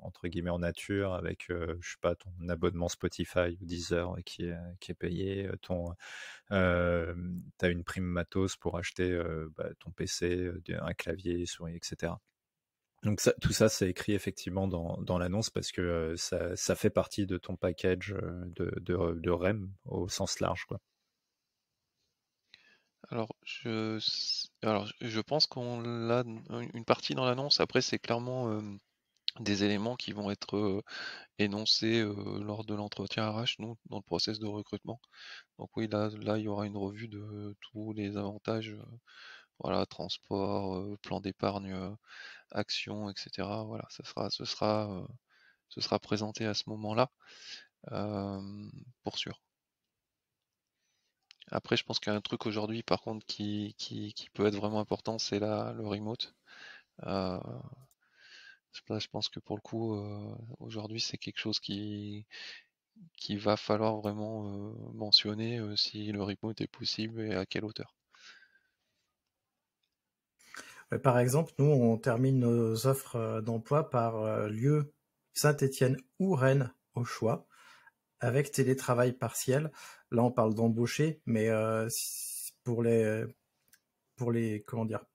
entre guillemets, en nature, avec, je sais pas, ton abonnement Spotify ou Deezer qui est, qui est payé, tu as une prime matos pour acheter bah, ton PC, un clavier, souris, etc. Donc tout ça, c'est écrit effectivement dans, l'annonce parce que ça, fait partie de ton package de, REM au sens large. Alors, je, alors, je pense qu'on a une partie dans l'annonce. Après, c'est clairement des éléments qui vont être énoncés lors de l'entretien RH, nous, dans le process de recrutement. Donc oui, là, là, il y aura une revue de tous les avantages, voilà, transport, plan d'épargne action etc. Voilà, ça sera, ce, sera, euh, ce sera présenté à ce moment-là, euh, pour sûr. Après, je pense qu'un truc aujourd'hui, par contre, qui, qui, peut être vraiment important, c'est le remote. Euh, je pense que pour le coup, aujourd'hui, c'est quelque chose qui, qui va falloir vraiment mentionner si le remote est possible et à quelle hauteur. Euh, par exemple, nous, on termine nos offres euh, d'emploi par euh, lieu Saint-Étienne ou Rennes au choix, avec télétravail partiel. Là, on parle d'embaucher, mais pour les pour les comment dire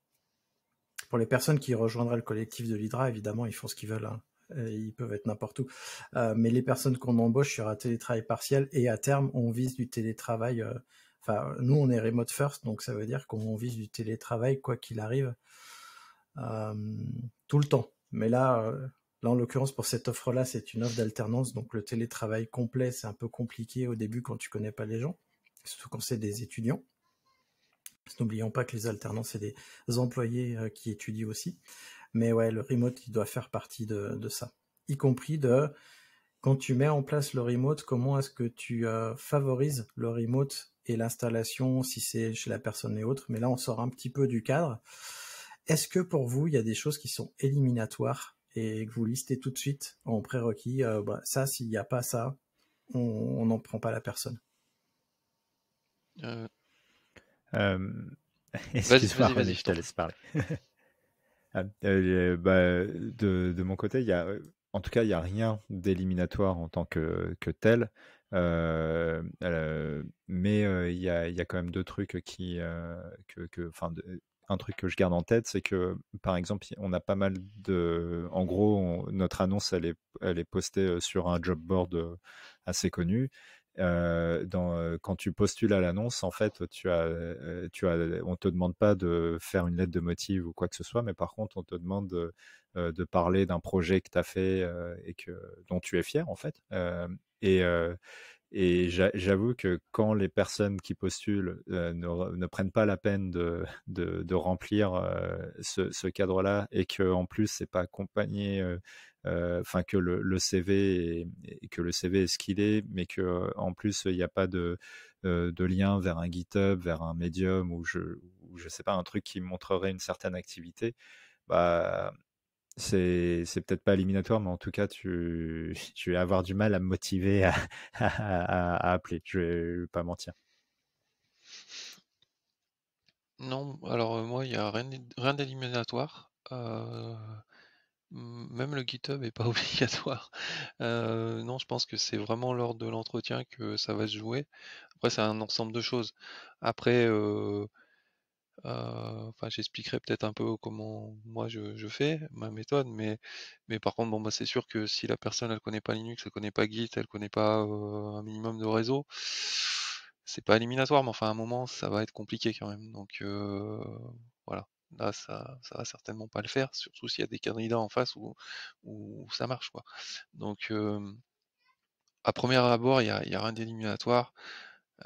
pour les personnes qui rejoindraient le collectif de l'Hydra, évidemment, ils font ce qu'ils veulent. Hein, ils peuvent être n'importe où. mais les personnes qu'on embauche, sur un télétravail partiel et à terme, on vise du télétravail nous, on est remote first, donc ça veut dire qu'on vise du télétravail, quoi qu'il arrive, euh, tout le temps. Mais euh, là, en l'occurrence, pour cette offre-là, c'est une offre d'alternance, donc le télétravail complet, c'est un peu compliqué au début quand tu connais pas les gens, surtout quand c'est des étudiants. N'oublions pas que les alternants, c'est des employés euh, qui étudient aussi. Mais ouais, le remote, il doit faire partie de, ça. Y compris de, quand tu mets en place le remote, comment est-ce que tu favorises le remote et l'installation si c'est chez la personne et autres. Mais là, on sort un petit peu du cadre. Est-ce que pour vous, il y a des choses qui sont éliminatoires et que vous listez tout de suite en prérequis euh, bah, Ça, s'il n'y a pas ça, on n'en prend pas la personne. Euh... Euh... (laughs) je te laisse parler. (laughs) Ah, euh, euh, bah, de, mon côté, il y a, en tout cas, il n'y a rien d'éliminatoire en tant que, que tel. Euh, euh, mais il y, a, quand même deux trucs qui, un truc que je garde en tête, c'est que par exemple, on a pas mal de, en gros, notre annonce, elle est postée sur un job board assez connu, euh, euh, quand tu postules à l'annonce, en fait, tu as, euh, tu as, on te demande pas de faire une lettre de motive ou quoi que ce soit, mais par contre, on te demande de, parler d'un projet que tu as fait et que, dont tu es fier, en fait. et et j'avoue que quand les personnes qui postulent ne, prennent pas la peine de, remplir ce, ce cadre-là et que en plus c'est pas accompagné euh, enfin que le, CV est, que le CV est ce qu'il est, mais que euh, en plus il n'y a pas euh, de, lien vers un GitHub, vers un Medium ou je ne je sais pas un truc qui montrerait une certaine activité, bah c'est peut-être pas éliminatoire, mais en tout cas, tu, (laughs) tu vas avoir du mal à me motiver à, (laughs) appeler. Je vais pas mentir. Non, alors moi, il n'y a rien, rien d'éliminatoire. Euh, même le GitHub n'est pas (laughs) obligatoire. Euh, non, je pense que c'est vraiment lors de l'entretien que ça va se jouer. Après, c'est un ensemble de choses. Après, euh, euh, j'expliquerai peut-être un peu comment moi je, fais ma méthode, mais par contre, bon, bah, c'est sûr que si la personne ne connaît pas Linux, elle connaît pas Git, elle connaît pas un minimum de réseau, c'est pas éliminatoire, mais enfin, à un moment, ça va être compliqué quand même. Donc voilà. Là, ça, ça va certainement pas le faire, surtout s'il y a des candidats en face où, où ça marche. Quoi. Donc, à premier abord, il n'y a, rien d'éliminatoire.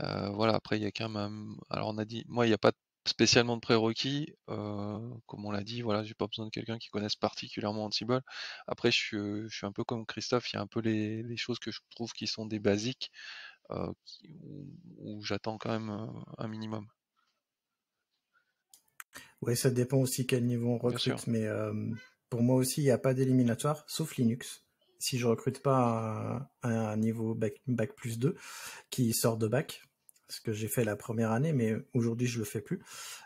Euh, voilà, après, il y a quand même. Alors, on a dit, moi, il n'y a pas spécialement de prérequis. Euh, comme on l'a dit, voilà, j'ai pas besoin de quelqu'un qui connaisse particulièrement Ansible. Après, je suis, euh, un peu comme Christophe, il y a un peu les, choses que je trouve qui sont des basiques où j'attends quand même un minimum. Oui, ça dépend aussi quel niveau on recrute, mais euh, pour moi aussi, il n'y a pas d'éliminatoire, sauf Linux. Si je recrute pas un, niveau bac, plus 2, qui sort de bac, ce que j'ai fait la première année, mais aujourd'hui je le fais plus.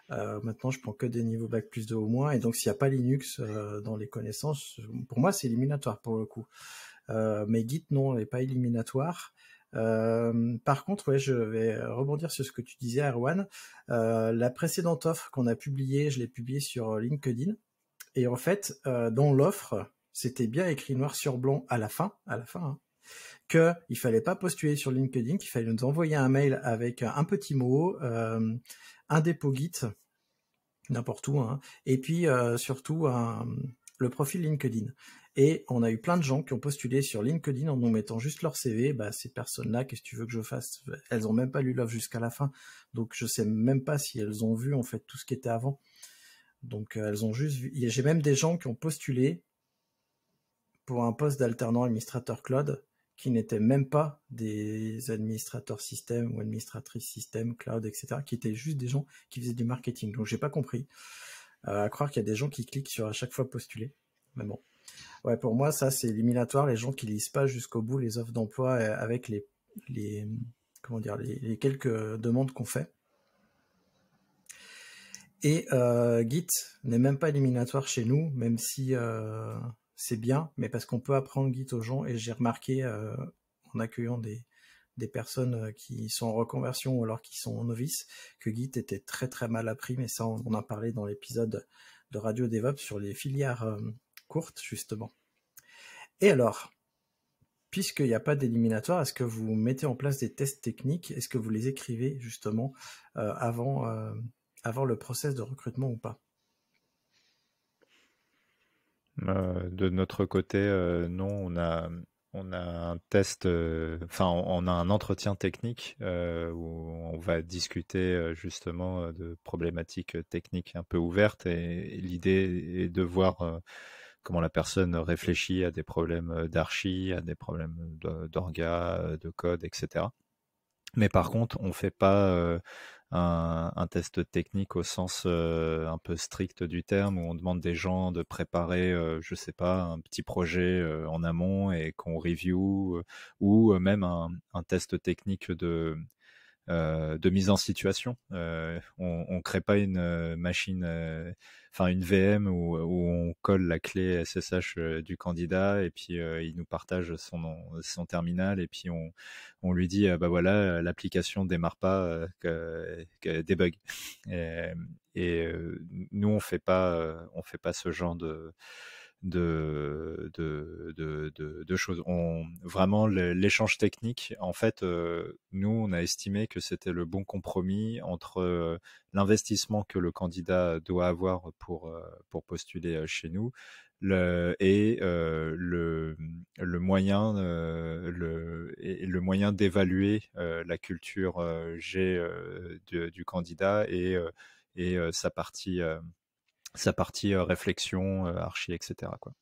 Euh, maintenant, je prends que des niveaux bac plus 2 au moins, et donc s'il n'y a pas Linux euh, dans les connaissances, pour moi c'est éliminatoire pour le coup. mais Git non, n'est pas éliminatoire. Euh, par contre, ouais, je vais rebondir sur ce que tu disais, Erwan. Euh, la précédente offre qu'on a publiée, je l'ai publiée sur euh, LinkedIn. Et en fait, dans l'offre, c'était bien écrit noir sur blanc à la fin, à la fin, hein, que fallait pas postuler sur LinkedIn, qu'il fallait nous envoyer un mail avec un, petit mot, un dépôt Git, n'importe où, hein, et puis surtout le profil LinkedIn. Et on a eu plein de gens qui ont postulé sur LinkedIn en nous mettant juste leur CV. Bah, ces personnes-là, qu'est-ce que tu veux que je fasse Elles n'ont même pas lu l'offre jusqu'à la fin. Donc, je ne sais même pas si elles ont vu, en fait, tout ce qui était avant. Donc, euh, elles ont juste vu. J'ai même des gens qui ont postulé pour un poste d'alternant administrateur cloud qui n'étaient même pas des administrateurs système ou administratrices système, cloud, etc., qui étaient juste des gens qui faisaient du marketing. Donc, j'ai pas compris. Euh, à croire qu'il y a des gens qui cliquent sur à chaque fois postuler. Mais bon. Ouais, pour moi, ça, c'est éliminatoire. Les gens qui lisent pas jusqu'au bout les offres d'emploi euh, avec les, les, comment dire, les, quelques demandes qu'on fait. Et euh, Git n'est même pas éliminatoire chez nous, même si euh, c'est bien, mais parce qu'on peut apprendre Git aux gens. Et j'ai remarqué en accueillant des, personnes qui sont en reconversion ou alors qui sont novices que Git était très très mal appris. Mais ça, on, en a parlé dans l'épisode de Radio DevOps sur les filières courte, justement. Et alors, puisqu'il n'y a pas d'éliminatoire, est-ce que vous mettez en place des tests techniques Est-ce que vous les écrivez, justement, euh, avant, euh, avant le process de recrutement ou pas euh, de notre côté, non, on a, on a un test, enfin, on, a un entretien technique où on va discuter justement de problématiques techniques un peu ouvertes et l'idée est de voir comment la personne réfléchit à des problèmes euh, d'archi, à des problèmes d'orga, euh, de code, etc. Mais par contre, on ne fait pas euh, un, test technique au sens un peu strict du terme, où on demande des gens de préparer, je ne sais pas, un petit projet en amont et qu'on review, ou même un, test technique de, euh, de mise en situation. Euh, on, ne crée pas une euh, machine, enfin une VM où, on colle la clé SSH du candidat et puis il nous partage son, son terminal et puis on, on lui dit ah bah voilà l'application démarre pas, que, que des bugs. Et, et nous on fait pas on fait pas ce genre de de, de, choses. vraiment, l'échange technique, en fait, euh, nous, on a estimé que c'était le bon compromis entre euh, l'investissement que le candidat doit avoir pour, euh, pour postuler chez nous et le, moyen le moyen d'évaluer la culture G du, du, candidat et, et sa partie sa partie réflexion, archi, etc. Quoi.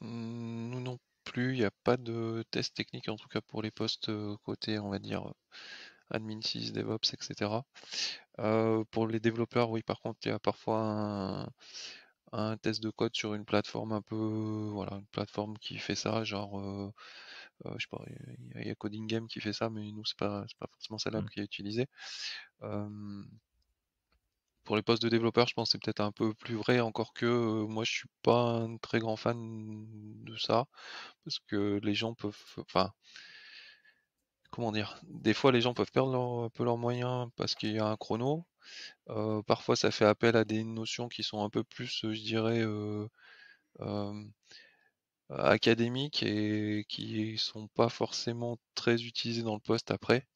Mmh, nous non plus, il n'y a pas de test technique, en tout cas pour les postes côté, on va dire, admin sys, DevOps, etc. pour les développeurs, oui, par contre, il y a parfois un, test de code sur une plateforme un peu, voilà, une plateforme qui fait ça, genre je sais pas, il y, a Coding Game qui fait ça, mais nous c'est pas, pas forcément celle-là mmh. qui est utilisée pour les postes de développeurs, je pense que c'est peut-être un peu plus vrai, encore que moi je suis pas un très grand fan de ça, parce que les gens peuvent, enfin, comment dire, des fois les gens peuvent perdre un peu leurs moyens parce qu'il y a un chrono. parfois ça fait appel à des notions qui sont un peu plus, je dirais, académiques et qui sont pas forcément très utilisées dans le poste après.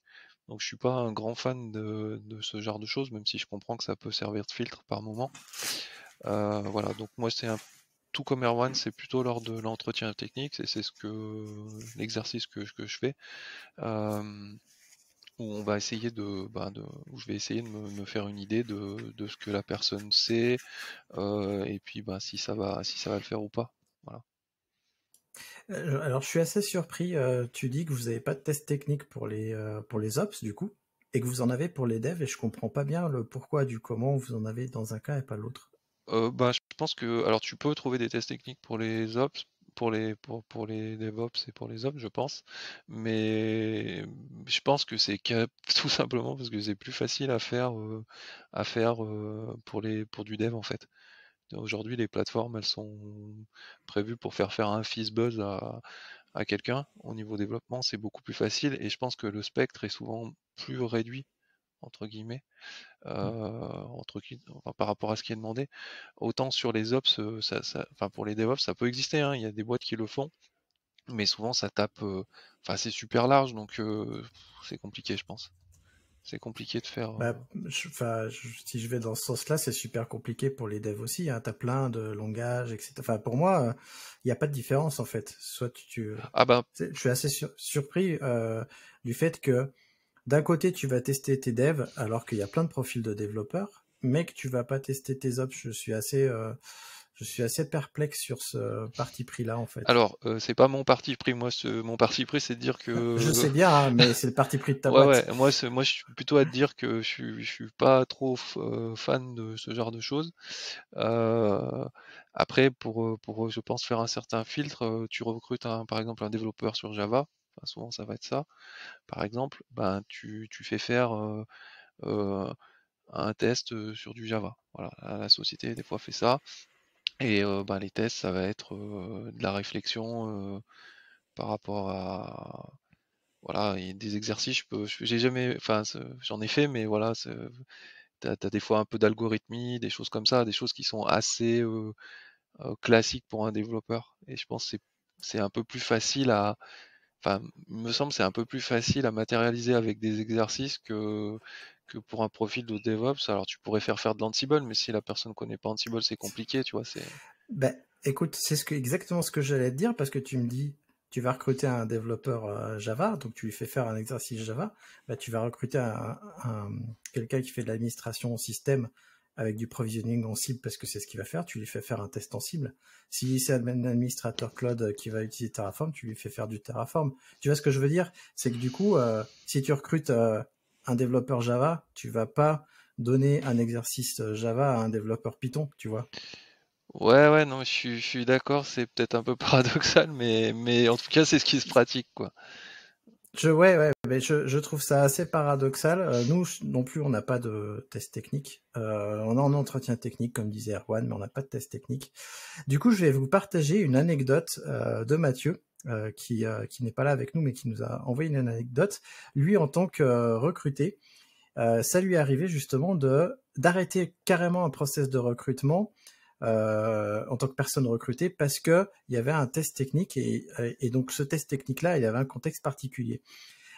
Donc je suis pas un grand fan de, ce genre de choses, même si je comprends que ça peut servir de filtre par moment. Euh, voilà, donc moi c'est un tout comme Erwan, c'est plutôt lors de l'entretien technique, c'est ce que l'exercice que, que, je fais. Euh, où on va essayer de, bah, de, où je vais essayer de me, faire une idée de, de, ce que la personne sait euh, et puis bah, si ça va si ça va le faire ou pas. Voilà. Euh, alors, je suis assez surpris. Euh, tu dis que vous n'avez pas de test technique pour les, euh, pour les ops, du coup, et que vous en avez pour les devs, et je comprends pas bien le pourquoi du comment vous en avez dans un cas et pas l'autre. bah, je pense que. Alors, tu peux trouver des tests techniques pour les ops, pour les, pour, pour les DevOps et pour les ops, je pense. Mais je pense que c'est (laughs) tout simplement parce que c'est plus facile à faire, à faire pour, les, pour du dev, en fait. Aujourd'hui, les plateformes, elles sont prévues pour faire faire un fizz buzz à, quelqu'un. Au niveau développement, c'est beaucoup plus facile et je pense que le spectre est souvent plus réduit entre guillemets, mmh. euh, par rapport à ce qui est demandé. Autant sur les ops, euh, pour les DevOps, ça peut exister. Hein. Il y a des boîtes qui le font, mais souvent ça tape. Euh, enfin, c'est super large, donc c'est compliqué, je pense. C'est compliqué de faire. Euh, bah, si je vais dans ce sens-là, c'est super compliqué pour les devs aussi. Hein. Tu as plein de langages, etc. Enfin, pour moi, euh, il n'y a pas de différence en fait. Soit tu. tu euh, ah ben. Je suis assez surpris du fait que d'un côté, tu vas tester tes devs alors qu'il y a plein de profils de développeurs, mais que tu vas pas tester tes ops. Je suis assez je suis assez perplexe sur ce parti pris là en fait. Alors euh, c'est pas mon parti pris moi mon parti pris c'est de dire que (laughs) je sais bien hein, mais c'est le parti pris de ta ouais, boîte. Ouais, moi moi je suis plutôt à te dire que je suis suis pas trop euh, fan de ce genre de choses. Euh, après pour pour je pense faire un certain filtre, tu recrutes par exemple un développeur sur Java, souvent ça va être ça. Par exemple, ben tu fais faire un test sur du Java. Voilà, la société des fois fait ça. Et bah, les tests, ça va être de la réflexion par rapport à voilà, a des exercices, je j'ai jamais, enfin, j'en ai fait, mais voilà, tu as, des fois un peu d'algorithmie, des choses comme ça, des choses qui sont assez classiques pour un développeur. Et je pense que c'est un peu plus facile à, enfin, me semble c'est un peu plus facile à matérialiser avec des exercices que que pour un profil de DevOps, alors tu pourrais faire faire de l'Ansible, mais si la personne ne connaît pas Ansible, c'est compliqué, tu vois. C'est. Ben, écoute, c'est exactement ce que j'allais te dire parce que tu me dis, tu vas recruter un développeur euh, Java, donc tu lui fais faire un exercice Java. Ben, tu vas recruter un, quelqu'un qui fait de l'administration au système avec du provisioning en cible parce que c'est ce qu'il va faire. Tu lui fais faire un test en cible. Si c'est un administrateur cloud euh, qui va utiliser Terraform, tu lui fais faire du Terraform. Tu vois ce que je veux dire C'est que du coup, euh, si tu recrutes un développeur Java, tu vas pas donner un exercice euh, Java à un développeur Python, tu vois. Ouais, ouais, non, je suis, d'accord, c'est peut-être un peu (laughs) paradoxal, mais, en tout cas, c'est ce qui se pratique, quoi. Je, ouais, je, trouve ça assez paradoxal. Euh, nous, non plus, on n'a pas de test technique. Euh, on a un entretien technique, comme disait Erwan, mais on n'a pas de test technique. Du coup, je vais vous partager une anecdote de Mathieu euh, euh, qui, n'est pas là avec nous, mais qui nous a envoyé une anecdote. Lui, en tant que euh, recruté, ça lui est arrivé justement de d'arrêter carrément un process de recrutement en tant que personne recrutée parce qu'il y avait un test technique et, et donc ce test technique-là, il avait un contexte particulier.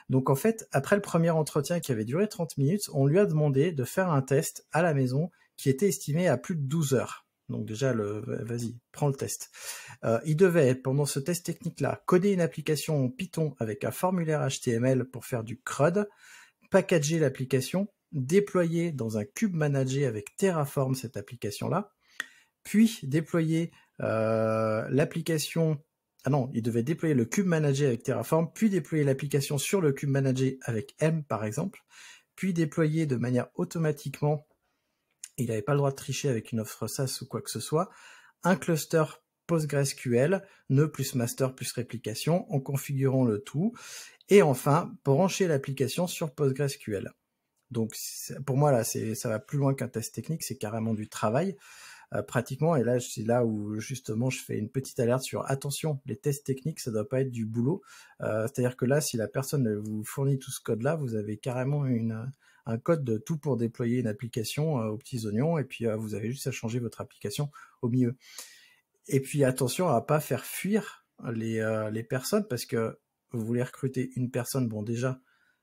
Donc en fait, après le premier entretien qui avait duré 30 minutes, on lui a demandé de faire un test à la maison qui était estimé à plus de 12 heures. Donc déjà, le, vas-y, prends le test. Euh, il devait, pendant ce test technique-là, coder une application en Python avec un formulaire HTML pour faire du CRUD, packager l'application, déployer dans un cube managé avec Terraform cette application-là, puis déployer euh, l'application... Ah non, il devait déployer le cube managé avec Terraform, puis déployer l'application sur le cube managé avec M, par exemple, puis déployer de manière automatiquement il n'avait pas le droit de tricher avec une offre SaaS ou quoi que ce soit, un cluster PostgreSQL, nœud plus master plus réplication, en configurant le tout, et enfin brancher l'application sur PostgreSQL. Donc pour moi là, ça va plus loin qu'un test technique, c'est carrément du travail euh, pratiquement. Et là, c'est là où justement je fais une petite alerte sur attention, les tests techniques, ça ne doit pas être du boulot. Euh, c'est-à-dire que là, si la personne vous fournit tout ce code là, vous avez carrément une un code de tout pour déployer une application euh, aux petits oignons, et puis euh, vous avez juste à changer votre application au mieux. Et puis attention à pas faire fuir les, euh, personnes parce que vous voulez recruter une personne. Bon, déjà,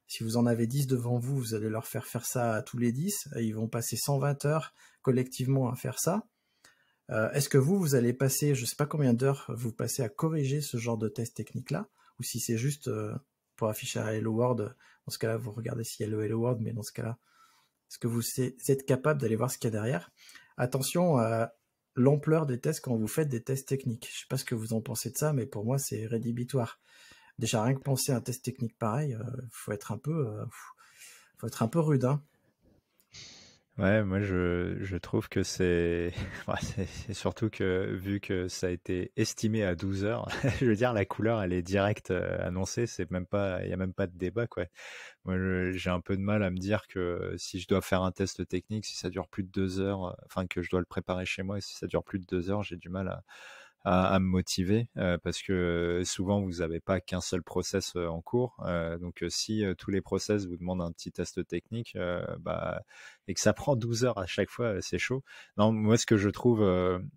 si vous en avez 10 devant vous, vous allez leur faire faire ça à tous les 10. ils vont passer 120 heures collectivement à faire ça. Est-ce que vous, vous allez passer, je ne sais pas combien d'heures vous passez à corriger ce genre de test technique-là Ou si c'est juste pour afficher un Hello World. Dans ce cas-là, vous regardez s'il y a le Hello World, mais dans ce cas-là, est-ce que vous êtes capable d'aller voir ce qu'il y a derrière Attention à l'ampleur des tests quand vous faites des tests techniques. Je ne sais pas ce que vous en pensez de ça, mais pour moi, c'est rédhibitoire. Déjà, rien que penser à un test technique pareil, il euh, faut être un peu, euh, faut être un peu rude. Hein. Ouais, moi je, je trouve que (laughs) c'est c'est surtout que vu que ça a été estimé à 12 heures, (laughs) je veux dire la couleur elle est directe euh, annoncée, c'est même pas il n'y a même pas de débat quoi. Moi j'ai un peu de mal à me dire que si je dois faire un test technique, si ça dure plus de deux heures, enfin que je dois le préparer chez moi et si ça dure plus de deux heures, j'ai du mal à, à, me motiver euh, parce que euh, souvent vous n'avez pas qu'un seul process euh, en cours. donc si tous les process vous demandent un petit test technique bah, et que ça prend 12 heures à chaque fois, c'est chaud. Non, moi ce que je trouve,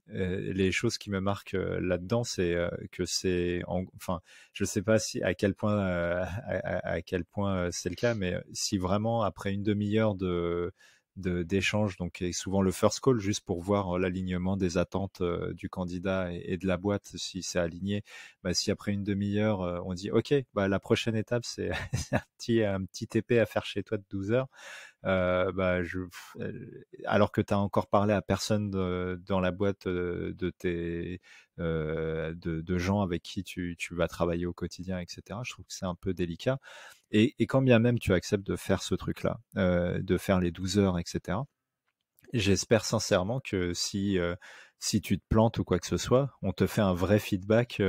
les choses qui me marquent là-dedans, c'est que c'est, enfin, je sais pas si à quel point à quel point c'est le cas, mais si vraiment après une demi-heure de d'échange, donc et souvent le first call juste pour voir euh, l'alignement des attentes euh, du candidat et, de la boîte si c'est aligné. Bah, si après une demi-heure euh, on dit ok, bah la prochaine étape c'est (laughs) un petit un petit TP à faire chez toi de 12 heures, bah, je, alors que tu as encore parlé à personne dans la boîte de tes euh, de, gens avec qui tu, vas travailler au quotidien, etc. Je trouve que c'est un peu délicat. Et, quand bien même tu acceptes de faire ce truc-là, euh, de faire les 12 heures, etc., j'espère sincèrement que si, euh, si tu te plantes ou quoi que ce soit, on te fait un vrai feedback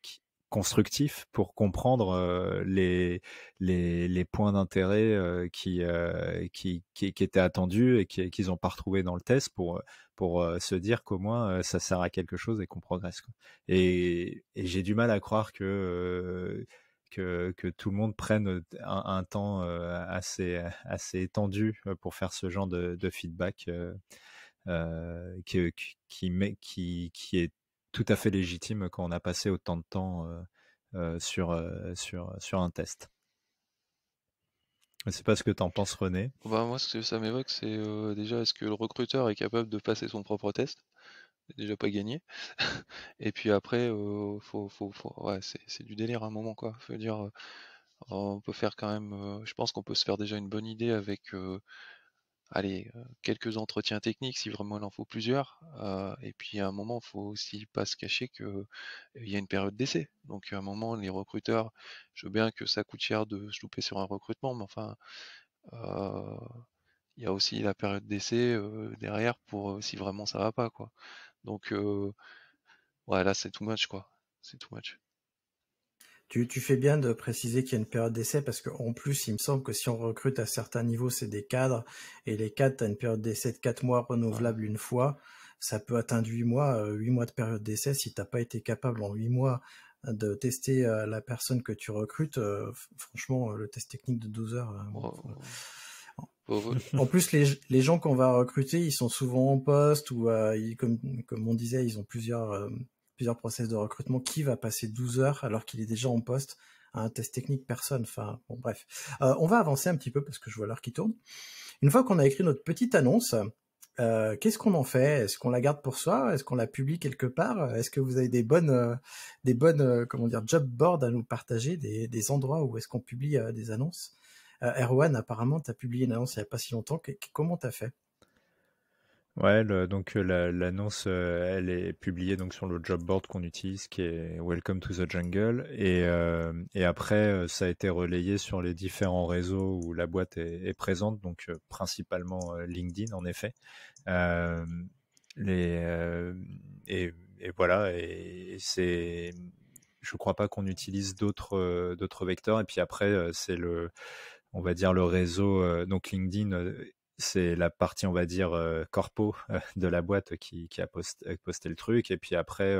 qui, constructif pour comprendre euh, les, les, points d'intérêt euh, euh, qui, qui, qui, étaient attendus et qu'ils n'ont pas retrouvé dans le test pour, pour se dire qu'au moins ça sert à quelque chose et qu'on progresse. Et, j'ai du mal à croire que, que, que, tout le monde prenne un, temps assez, assez étendu pour faire ce genre de, feedback qui, qui, qui, qui est tout à fait légitime quand on a passé autant de temps sur, sur, sur un test. Je sais pas ce que tu en penses, René. Bah, moi, ce que ça m'évoque, c'est déjà est-ce que le recruteur est capable de passer son propre test Déjà pas gagné. (laughs) Et puis après, faut, faut, c'est du délire à un moment, quoi. dire, on peut faire quand même. je pense qu'on peut se faire déjà une bonne idée avec allez, euh, quelques entretiens techniques si vraiment il en faut plusieurs. Euh, et puis à un moment, il faut aussi pas se cacher qu'il il y a une période d'essai. Donc à un moment, les recruteurs, je veux bien que ça coûte cher de se louper sur un recrutement, mais enfin, euh, il y a aussi la période d'essai derrière pour si vraiment ça va pas. quoi. Donc voilà, c'est tout match quoi. C'est tout much. Tu, tu, fais bien de préciser qu'il y a une période d'essai parce qu'en plus, il me semble que si on recrute à certains niveaux, c'est des cadres. Et les cadres, tu as une période d'essai de 4 mois renouvelable une fois. Ça peut atteindre 8 mois, 8 euh, mois de période d'essai. Si tu n'as pas été capable en 8 mois euh, de tester euh, la personne que tu recrutes, franchement, le test technique de 12 heures. en plus, les, gens qu'on va recruter, ils sont souvent en poste ou, comme, comme on disait, ils ont plusieurs plusieurs process de recrutement. Qui va passer 12 heures alors qu'il est déjà en poste à un test technique Personne. Enfin, bon, bref. Euh, on va avancer un petit peu parce que je vois l'heure qui tourne. Une fois qu'on a écrit notre petite annonce, euh, qu'est-ce qu'on en fait Est-ce qu'on la garde pour soi Est-ce qu'on la publie quelque part Est-ce que vous avez des bonnes, euh, des bonnes, comment dire, job boards à nous partager, des, des endroits où est-ce qu'on publie des annonces Erwan, apparemment, tu as publié une annonce il n'y a pas si longtemps. Comment tu fait Ouais, donc euh, la- l'annonce, euh, elle est publiée donc sur le job board qu'on utilise, qui est Welcome to the Jungle. Et, euh, et après, ça a été relayé sur les différents réseaux où la boîte est, présente, donc principalement LinkedIn, en effet. Euh, les, et, et voilà, et, c'est, je crois pas qu'on utilise d'autres d'autres vecteurs. Et puis après, c'est le, on va dire le réseau, donc LinkedIn c'est la partie, on va dire, euh, corpo euh, de la boîte qui, a euh, posté le truc. Et puis après,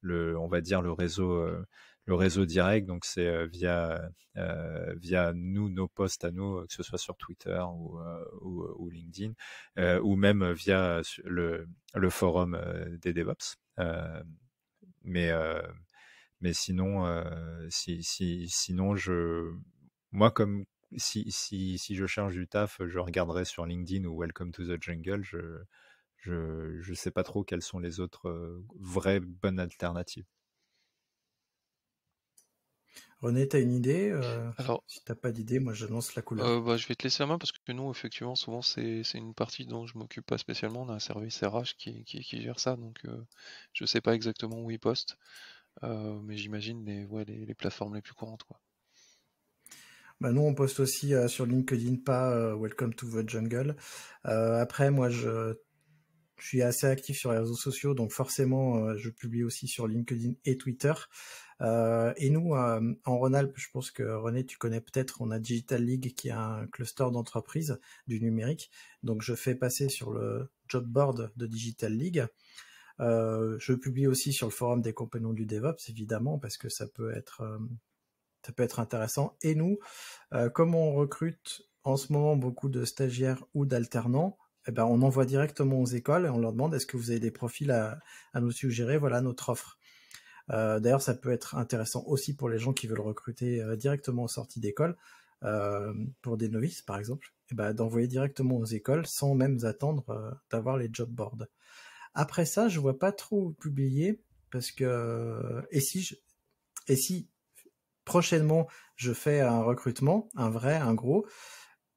le, on va dire le réseau, le réseau direct. Donc c'est via, via nous, nos posts à nous, que ce soit sur Twitter ou, LinkedIn, ou même via le, forum des DevOps. mais, mais sinon, sinon je, moi, comme, si, si, si, je cherche du taf, je regarderai sur LinkedIn ou Welcome to the Jungle. Je ne sais pas trop quelles sont les autres euh, vraies bonnes alternatives. René, tu as une idée euh, Alors, Si t'as pas d'idée, moi je lance la couleur. Euh, bah, je vais te laisser la main parce que nous, effectivement, souvent c'est une partie dont je m'occupe pas spécialement. On a un service RH qui, qui, gère ça, donc je sais pas exactement où ils postent, mais j'imagine les, les, plateformes les plus courantes. Quoi. Bah, nous, on poste aussi euh, sur LinkedIn, pas euh, Welcome to the Jungle. Euh, après, moi, je, je, suis assez actif sur les réseaux sociaux, donc forcément, je publie aussi sur LinkedIn et Twitter. et nous, en Rhône-Alpes, je pense que René, tu connais peut-être, on a Digital League qui est un cluster d'entreprises du numérique. Donc, je fais passer sur le job board de Digital League. je publie aussi sur le forum des compagnons du DevOps, évidemment, parce que ça peut être ça peut être intéressant. Et nous, euh, comme on recrute en ce moment beaucoup de stagiaires ou d'alternants, eh ben, on envoie directement aux écoles et on leur demande est-ce que vous avez des profils à, nous suggérer Voilà notre offre. Euh, d'ailleurs, ça peut être intéressant aussi pour les gens qui veulent recruter euh, directement en sortie d'école, pour des novices par exemple, eh ben, d'envoyer directement aux écoles sans même attendre d'avoir les job boards. Après ça, je ne vois pas trop publier parce que et si je... et si prochainement, je fais un recrutement, un vrai, un gros.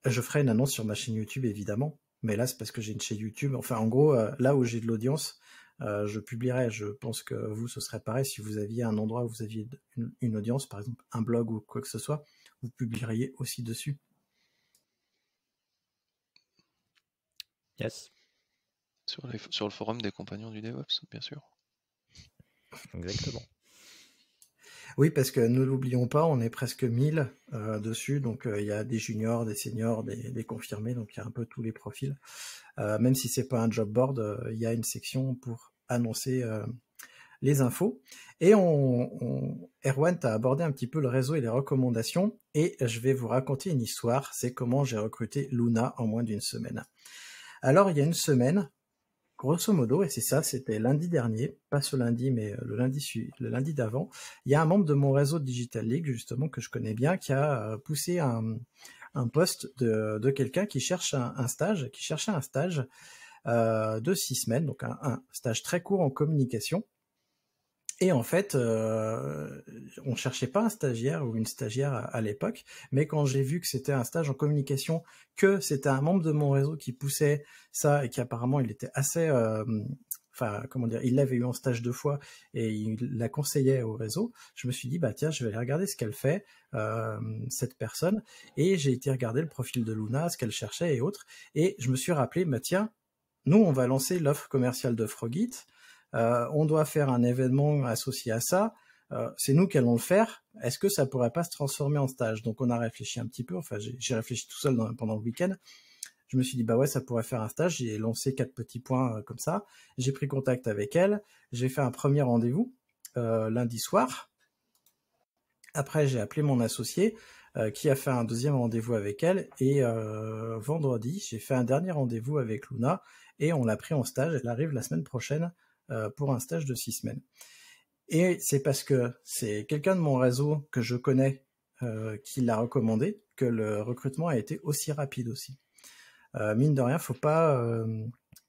Je ferai une annonce sur ma chaîne YouTube, évidemment. Mais là, c'est parce que j'ai une chaîne YouTube. Enfin, en gros, euh, là où j'ai de l'audience, euh, je publierai. Je pense que vous, ce serait pareil. Si vous aviez un endroit où vous aviez une, audience, par exemple un blog ou quoi que ce soit, vous publieriez aussi dessus. Yes. sur le forum des compagnons du DevOps, bien sûr. Exactement. Oui, parce que ne l'oublions pas, on est presque 1000 euh, dessus, donc euh, il y a des juniors, des seniors, des, confirmés, donc il y a un peu tous les profils. Euh, même si c'est pas un job board, il y a une section pour annoncer les infos. Et on, on Erwan t'a abordé un petit peu le réseau et les recommandations. Et je vais vous raconter une histoire. C'est comment j'ai recruté Luna en moins d'une semaine. Alors, il y a une semaine, Grosso modo, et c'est ça, c'était lundi dernier, pas ce lundi, mais euh, le lundi, le lundi d'avant, il y a un membre de mon réseau Digital League, justement, que je connais bien, qui a euh, poussé un, un poste de, de quelqu'un qui cherche un, stage, qui cherchait un stage euh, de six semaines, donc un, stage très court en communication, et en fait, on euh, on cherchait pas un stagiaire ou une stagiaire à, l'époque, mais quand j'ai vu que c'était un stage en communication, que c'était un membre de mon réseau qui poussait ça et qui apparemment il était assez, euh, enfin comment dire, il l'avait eu en stage deux fois et il la conseillait au réseau. Je me suis dit bah tiens, je vais aller regarder ce qu'elle fait euh, cette personne et j'ai été regarder le profil de Luna, ce qu'elle cherchait et autres et je me suis rappelé bah tiens, nous on va lancer l'offre commerciale de Frogit euh, on doit faire un événement associé à ça. Euh, c'est nous qui allons le faire. Est-ce que ça ne pourrait pas se transformer en stage Donc on a réfléchi un petit peu. Enfin, j'ai réfléchi tout seul pendant le week-end. Je me suis dit bah ouais, ça pourrait faire un stage. J'ai lancé quatre petits points euh, comme ça. J'ai pris contact avec elle. J'ai fait un premier rendez-vous lundi soir. Après, j'ai appelé mon associé qui a fait un deuxième rendez-vous avec elle. Et vendredi, j'ai fait un dernier rendez-vous avec Luna et on l'a pris en stage. Elle arrive la semaine prochaine euh, pour un stage de six semaines. Et c'est parce que c'est quelqu'un de mon réseau que je connais euh, qui l'a recommandé que le recrutement a été aussi rapide aussi. Euh, mine de rien, faut pas,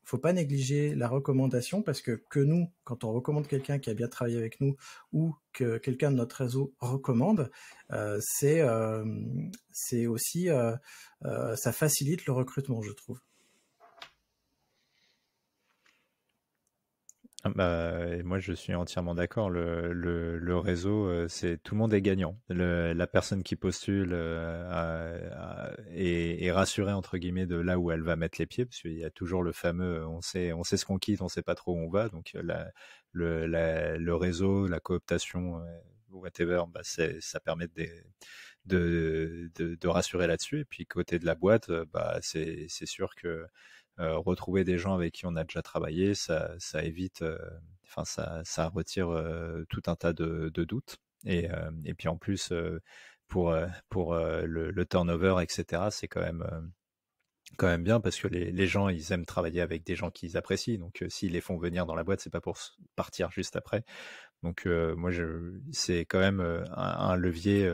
faut pas négliger la recommandation parce que que nous, quand on recommande quelqu'un qui a bien travaillé avec nous ou que quelqu'un de notre réseau recommande, c'est aussi, ça facilite le recrutement, je trouve. Ah bah, moi, je suis entièrement d'accord. Le, le, le réseau, euh, c'est tout le monde est gagnant. la personne qui postule euh, est, est, rassurée entre guillemets de là où elle va mettre les pieds, parce qu'il y a toujours le fameux on sait, on sait ce qu'on quitte, on sait pas trop où on va. Donc euh, le, le, réseau, la cooptation, whatever, bah, ça permet de, de, de, de rassurer là-dessus. Et puis côté de la boîte, bah, c'est sûr que euh, retrouver des gens avec qui on a déjà travaillé, ça, évite, euh, enfin ça, retire euh, tout un tas de, doutes. Et, puis en plus, pour, le, turnover, etc., c'est quand même bien parce que les, gens ils aiment travailler avec des gens qu'ils apprécient donc s'ils les font venir dans la boîte c'est pas pour partir juste après donc moi je c'est quand même un, un, levier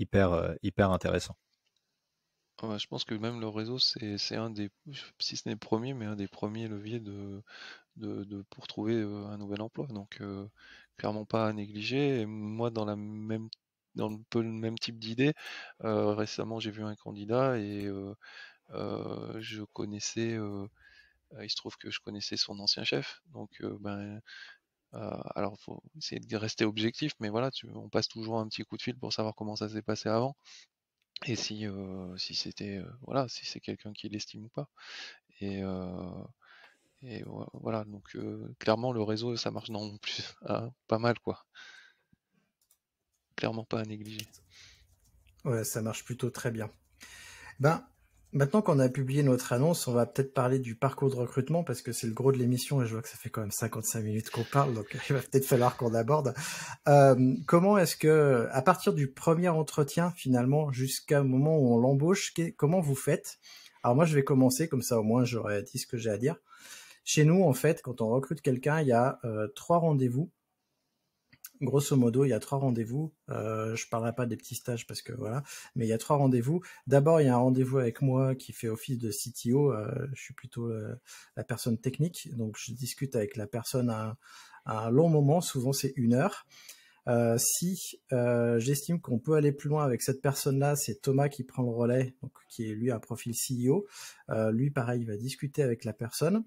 hyper hyper intéressant Oh, bah, je pense que même le réseau, c'est, un des, si ce n'est premier, mais un des premiers leviers de, pour trouver euh, un nouvel emploi. Donc, euh, clairement pas à négliger. Et moi, dans la même, dans le même type d'idée, euh, récemment, j'ai vu un candidat et je connaissais, il se trouve que je connaissais son ancien chef. Donc, ben, alors, faut essayer de rester objectif, mais voilà, on passe toujours un petit coup de fil pour savoir comment ça s'est passé avant et si, si c'était voilà, si c'est quelqu'un qui l'estime ou pas. Et, voilà, donc clairement le réseau ça marche non plus (laughs) pas mal quoi. Clairement pas à négliger. Ouais, ça marche plutôt très bien. Ben, Maintenant qu'on a publié notre annonce, on va peut-être parler du parcours de recrutement parce que c'est le gros de l'émission et je vois que ça fait quand même 55 minutes qu'on parle, donc (laughs) il va peut-être falloir qu'on aborde. Euh, comment est-ce que, à partir du premier entretien finalement jusqu'à moment où on l'embauche, comment vous faites Alors moi je vais commencer, comme ça au moins j'aurai dit ce que j'ai à dire. Chez nous en fait, quand on recrute quelqu'un, il y a euh, trois rendez-vous grosso modo, il y a trois rendez-vous. Je euh, je parlerai pas des petits stages parce que voilà, mais il y a trois rendez-vous. D'abord, il y a un rendez-vous avec moi qui fait office de CTO. Euh, je suis plutôt euh, la personne technique, donc je discute avec la personne à, un long moment. Souvent, c'est une heure. si j'estime qu'on peut aller plus loin avec cette personne-là, c'est Thomas qui prend le relais, donc qui est lui un profil CEO. lui, pareil, il va discuter avec la personne.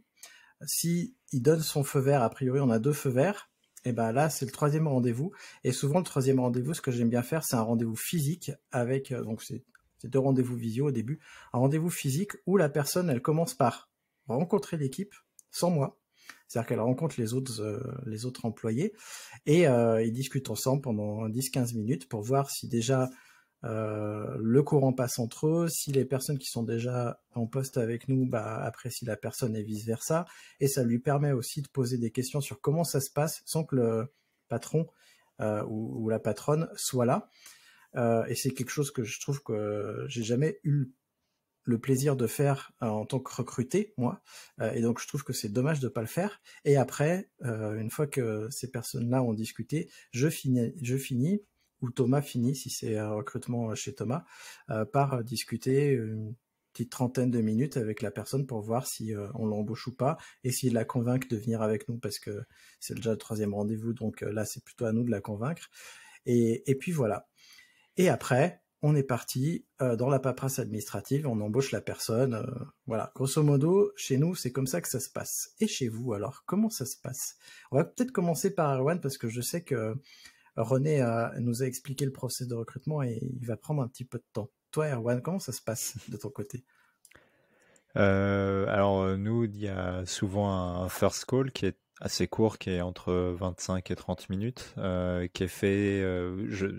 Si il donne son feu vert, a priori, on a deux feux verts. Et eh bien là, c'est le troisième rendez-vous. Et souvent, le troisième rendez-vous, ce que j'aime bien faire, c'est un rendez-vous physique avec, euh, donc c'est deux rendez-vous visio au début, un rendez-vous physique où la personne, elle commence par rencontrer l'équipe sans moi. C'est-à-dire qu'elle rencontre les autres, euh, les autres employés et euh, ils discutent ensemble pendant 10-15 minutes pour voir si déjà euh, le courant passe entre eux. Si les personnes qui sont déjà en poste avec nous bah, apprécient la personne et vice versa, et ça lui permet aussi de poser des questions sur comment ça se passe sans que le patron euh, ou, la patronne soit là. Euh, et c'est quelque chose que je trouve que j'ai jamais eu le plaisir de faire en tant que recruté, moi. et donc, je trouve que c'est dommage de pas le faire. Et après, une fois que ces personnes-là ont discuté, je finis où Thomas finit, si c'est un recrutement euh, chez Thomas, euh, par euh, discuter une petite trentaine de minutes avec la personne pour voir si on l'embauche ou pas et s'il la convainc de venir avec nous parce que c'est déjà le troisième rendez-vous, donc là c'est plutôt à nous de la convaincre. Et, puis voilà. Et après, on est parti dans la paperasse administrative, on embauche la personne. voilà, grosso modo, chez nous, c'est comme ça que ça se passe. Et chez vous, alors, comment ça se passe On va peut-être commencer par Erwan, parce que je sais que René nous a expliqué le process de recrutement et il va prendre un petit peu de temps. Toi, Erwan, comment ça se passe de ton côté euh, Alors, euh, nous, il y a souvent un first call qui est assez court, qui est entre 25 et 30 minutes, euh, qui est fait,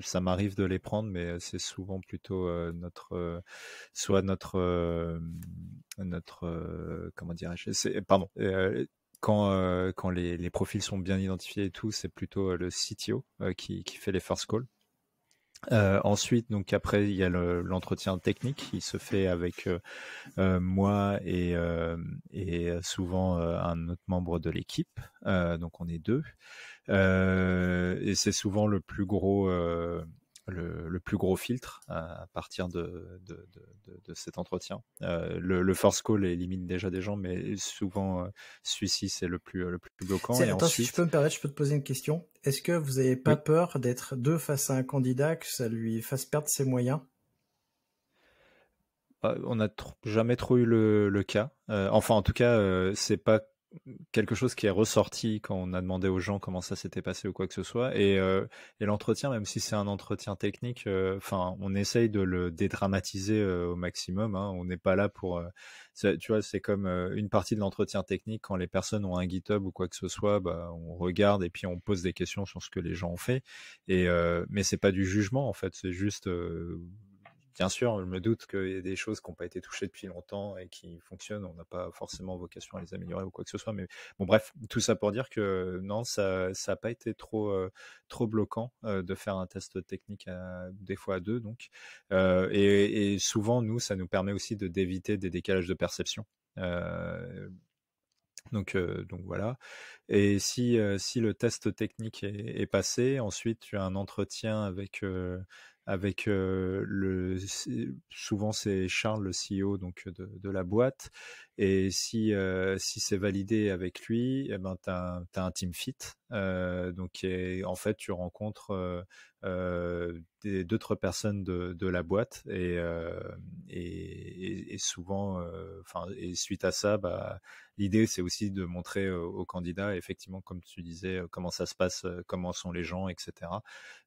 ça m'arrive de les prendre, mais c'est souvent plutôt notre, soit notre, notre, comment dirais-je, pardon, quand, euh, quand les, profils sont bien identifiés et tout, c'est plutôt euh, le CTO euh, qui, fait les first calls. ensuite, donc après, il y a l'entretien technique. qui se fait avec moi et, euh, et souvent un autre membre de l'équipe. donc on est deux. et c'est souvent le plus gros, le, plus gros filtre euh, à, partir de, de, de, cet entretien. Euh, le, le, force call élimine déjà des gens, mais souvent euh, celui-ci c'est le plus, le plus bloquant. Et si je peux me permettre, je peux te poser une question. Est-ce que vous n'avez pas peur d'être deux face à un candidat, que ça lui fasse perdre ses moyens bah, on n'a jamais trop eu le, le cas. enfin, en tout cas, euh, c'est pas quelque chose qui est ressorti quand on a demandé aux gens comment ça s'était passé ou quoi que ce soit. Et, euh, l'entretien, même si c'est un entretien technique, euh, enfin, on essaye de le dédramatiser euh, au maximum. Hein. On n'est pas là pour, tu vois, c'est comme une partie de l'entretien technique quand les personnes ont un GitHub ou quoi que ce soit, bah, on regarde et puis on pose des questions sur ce que les gens ont fait. Et mais c'est pas du jugement en fait, c'est juste bien sûr, je me doute qu'il y a des choses qui n'ont pas été touchées depuis longtemps et qui fonctionnent. On n'a pas forcément vocation à les améliorer ou quoi que ce soit. Mais bon, bref, tout ça pour dire que non, ça n'a pas été trop, euh, trop bloquant euh, de faire un test technique à, euh, des fois à deux. Donc. et, souvent, nous, ça nous permet aussi de d'éviter des décalages de perception. Donc, donc, voilà. Et si, si le test technique est, passé, ensuite tu as un entretien avec, avec euh, le souvent c'est Charles, le CEO donc de, de la boîte, et si, euh, si c'est validé avec lui, eh ben, tu as, un team fit. Euh, donc, en fait, tu rencontres euh, d'autres personnes de, la boîte. Et, souvent, enfin et suite à ça, bah, l'idée, c'est aussi de montrer aux candidats, effectivement, comme tu disais, comment ça se passe, comment sont les gens, etc.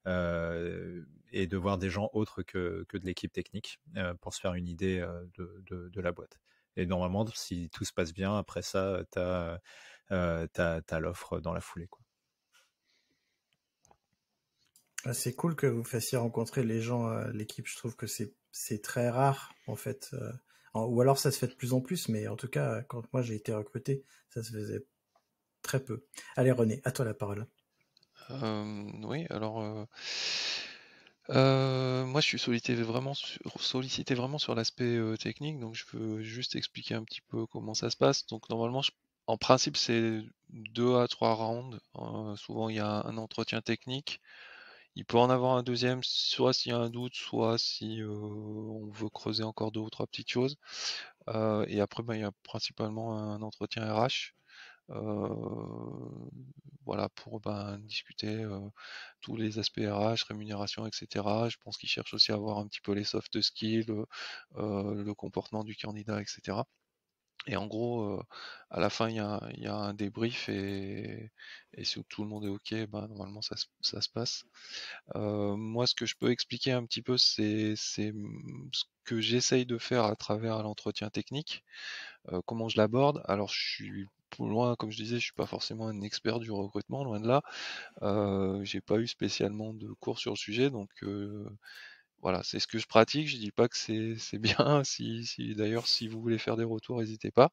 et de voir des gens autres que, de l'équipe technique pour se faire une idée de la boîte. Et normalement, si tout se passe bien, après ça, tu as, euh, l'offre dans la foulée. Ah, c'est cool que vous fassiez rencontrer les gens euh, l'équipe. Je trouve que c'est très rare, en fait. Euh, ou alors ça se fait de plus en plus, mais en tout cas, quand moi j'ai été recruté, ça se faisait très peu. Allez, René, à toi la parole. oui, alors euh, moi, je suis sollicité vraiment sur, vraiment sur l'aspect euh, technique, donc je veux juste expliquer un petit peu comment ça se passe. Donc normalement, en principe, c'est deux à trois rounds. Hein. souvent, il y a un entretien technique. Il peut en avoir un deuxième, soit s'il y a un doute, soit si euh, on veut creuser encore deux ou trois petites choses. et après, ben, il y a principalement un entretien RH. Euh, voilà, pour ben, discuter euh, tous les aspects RH, rémunération, etc. Je pense qu'ils cherchent aussi à voir un petit peu les soft skills, euh, le comportement du candidat, etc. Et en gros, à la fin, il y a, un débrief et, si tout le monde est OK, ben, normalement, ça, se passe. moi, ce que je peux expliquer un petit peu, c'est mmh, ce que j'essaye de faire à travers l'entretien technique, comment je l'aborde. Alors, je suis loin, comme je disais, je suis pas forcément un expert du recrutement, loin de là. Euh, j'ai pas eu spécialement de cours sur le sujet, donc euh, voilà, c'est ce que je pratique. Je dis pas que c'est bien. (laughs) Si, si d'ailleurs, si vous voulez faire des retours, n'hésitez pas.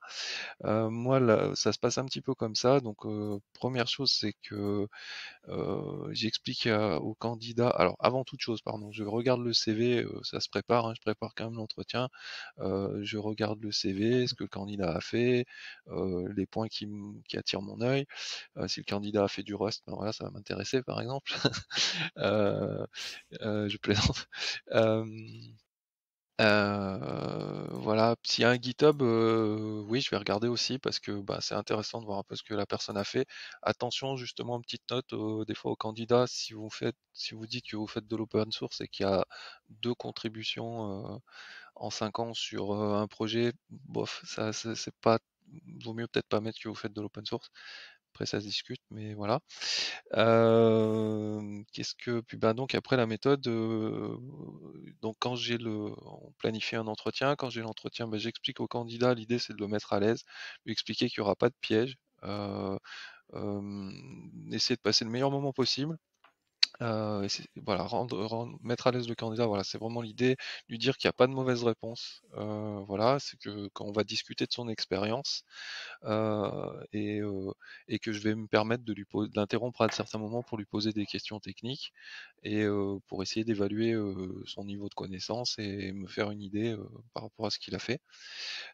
Euh, moi, là, ça se passe un petit peu comme ça. Donc, euh, première chose, c'est que euh, j'explique au candidat. Alors, avant toute chose, pardon, je regarde le CV. ça se prépare. Hein, je prépare quand même l'entretien. je regarde le CV, ce que le candidat a fait, les points qui, qui attirent mon œil. si le candidat a fait du Rust, ben voilà, ça va m'intéresser, par exemple. (laughs) je plaisante. Euh, voilà, s'il y a un GitHub, euh, oui, je vais regarder aussi parce que bah, c'est intéressant de voir un peu ce que la personne a fait. Attention, justement, une petite note euh, des fois aux candidats, si vous dites que vous faites de l'open source et qu'il y a deux contributions en cinq ans sur un projet, bof, ça c'est pas, vaut mieux peut-être pas mettre que vous faites de l'open source après ça se discute, mais voilà. Qu'est-ce que puis ben donc après la méthode, donc quand j'ai le, on un entretien, quand j'ai l'entretien, ben j'explique au candidat. L'idée c'est de le mettre à l'aise, lui expliquer qu'il n'y aura pas de piège, essayer de passer le meilleur moment possible. Euh, voilà, rendre, mettre à l'aise le candidat, voilà, c'est vraiment l'idée, lui dire qu'il n'y a pas de mauvaise réponse. Euh, voilà, c'est que quand on va discuter de son expérience euh, et, et, que je vais me permettre de lui d'interrompre à certains moments pour lui poser des questions techniques et pour essayer d'évaluer son niveau de connaissance et me faire une idée par rapport à ce qu'il a fait.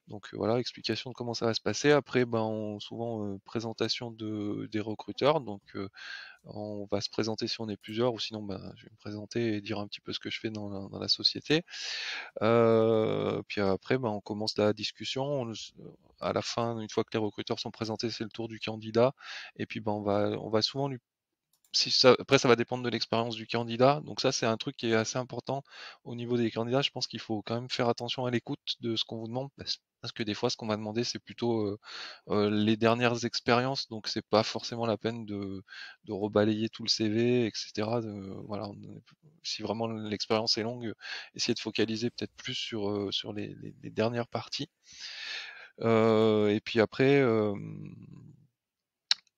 Donc voilà, explication de comment ça va se passer. Après, ben, souvent présentation de, des recruteurs, donc on va se présenter si on est plusieurs, ou sinon ben, je vais me présenter et dire un petit peu ce que je fais dans la, société. Euh, puis après, ben, on commence la discussion. à la fin, une fois que les recruteurs sont présentés, c'est le tour du candidat. Et puis ben, on, va, on va souvent lui après, ça va dépendre de l'expérience du candidat. Donc ça, c'est un truc qui est assez important au niveau des candidats. Je pense qu'il faut quand même faire attention à l'écoute de ce qu'on vous demande parce que des fois, ce qu'on va demander, c'est plutôt euh, euh, les dernières expériences. Donc c'est pas forcément la peine de, de, rebalayer tout le CV, etc. Euh, voilà, si vraiment l'expérience est longue, essayez de focaliser peut-être plus sur, sur les, dernières parties. et puis après